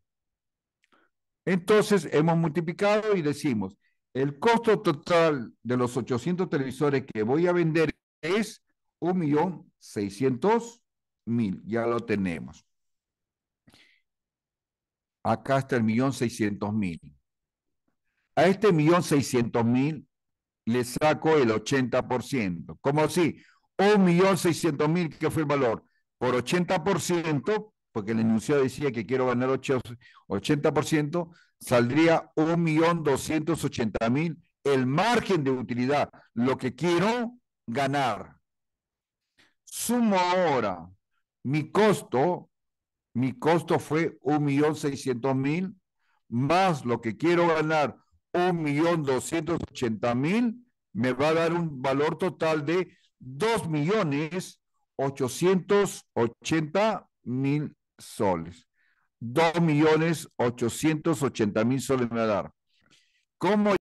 Entonces, hemos multiplicado y decimos, el costo total de los 800 televisores que voy a vender es un millón seiscientos mil. Ya lo tenemos. Acá está el millón seiscientos mil. A este millón seiscientos mil le saco el 80%. Como si un millón seiscientos mil que fue el valor por 80%, porque el enunciado decía que quiero ganar 80%, saldría un millón doscientos mil el margen de utilidad. Lo que quiero ganar. Sumo ahora mi costo, mi costo fue un millón seiscientos mil, más lo que quiero ganar, un millón doscientos ochenta mil, me va a dar un valor total de dos millones ochocientos ochenta mil soles. Dos millones ochocientos ochenta mil soles me va a dar. ¿Cómo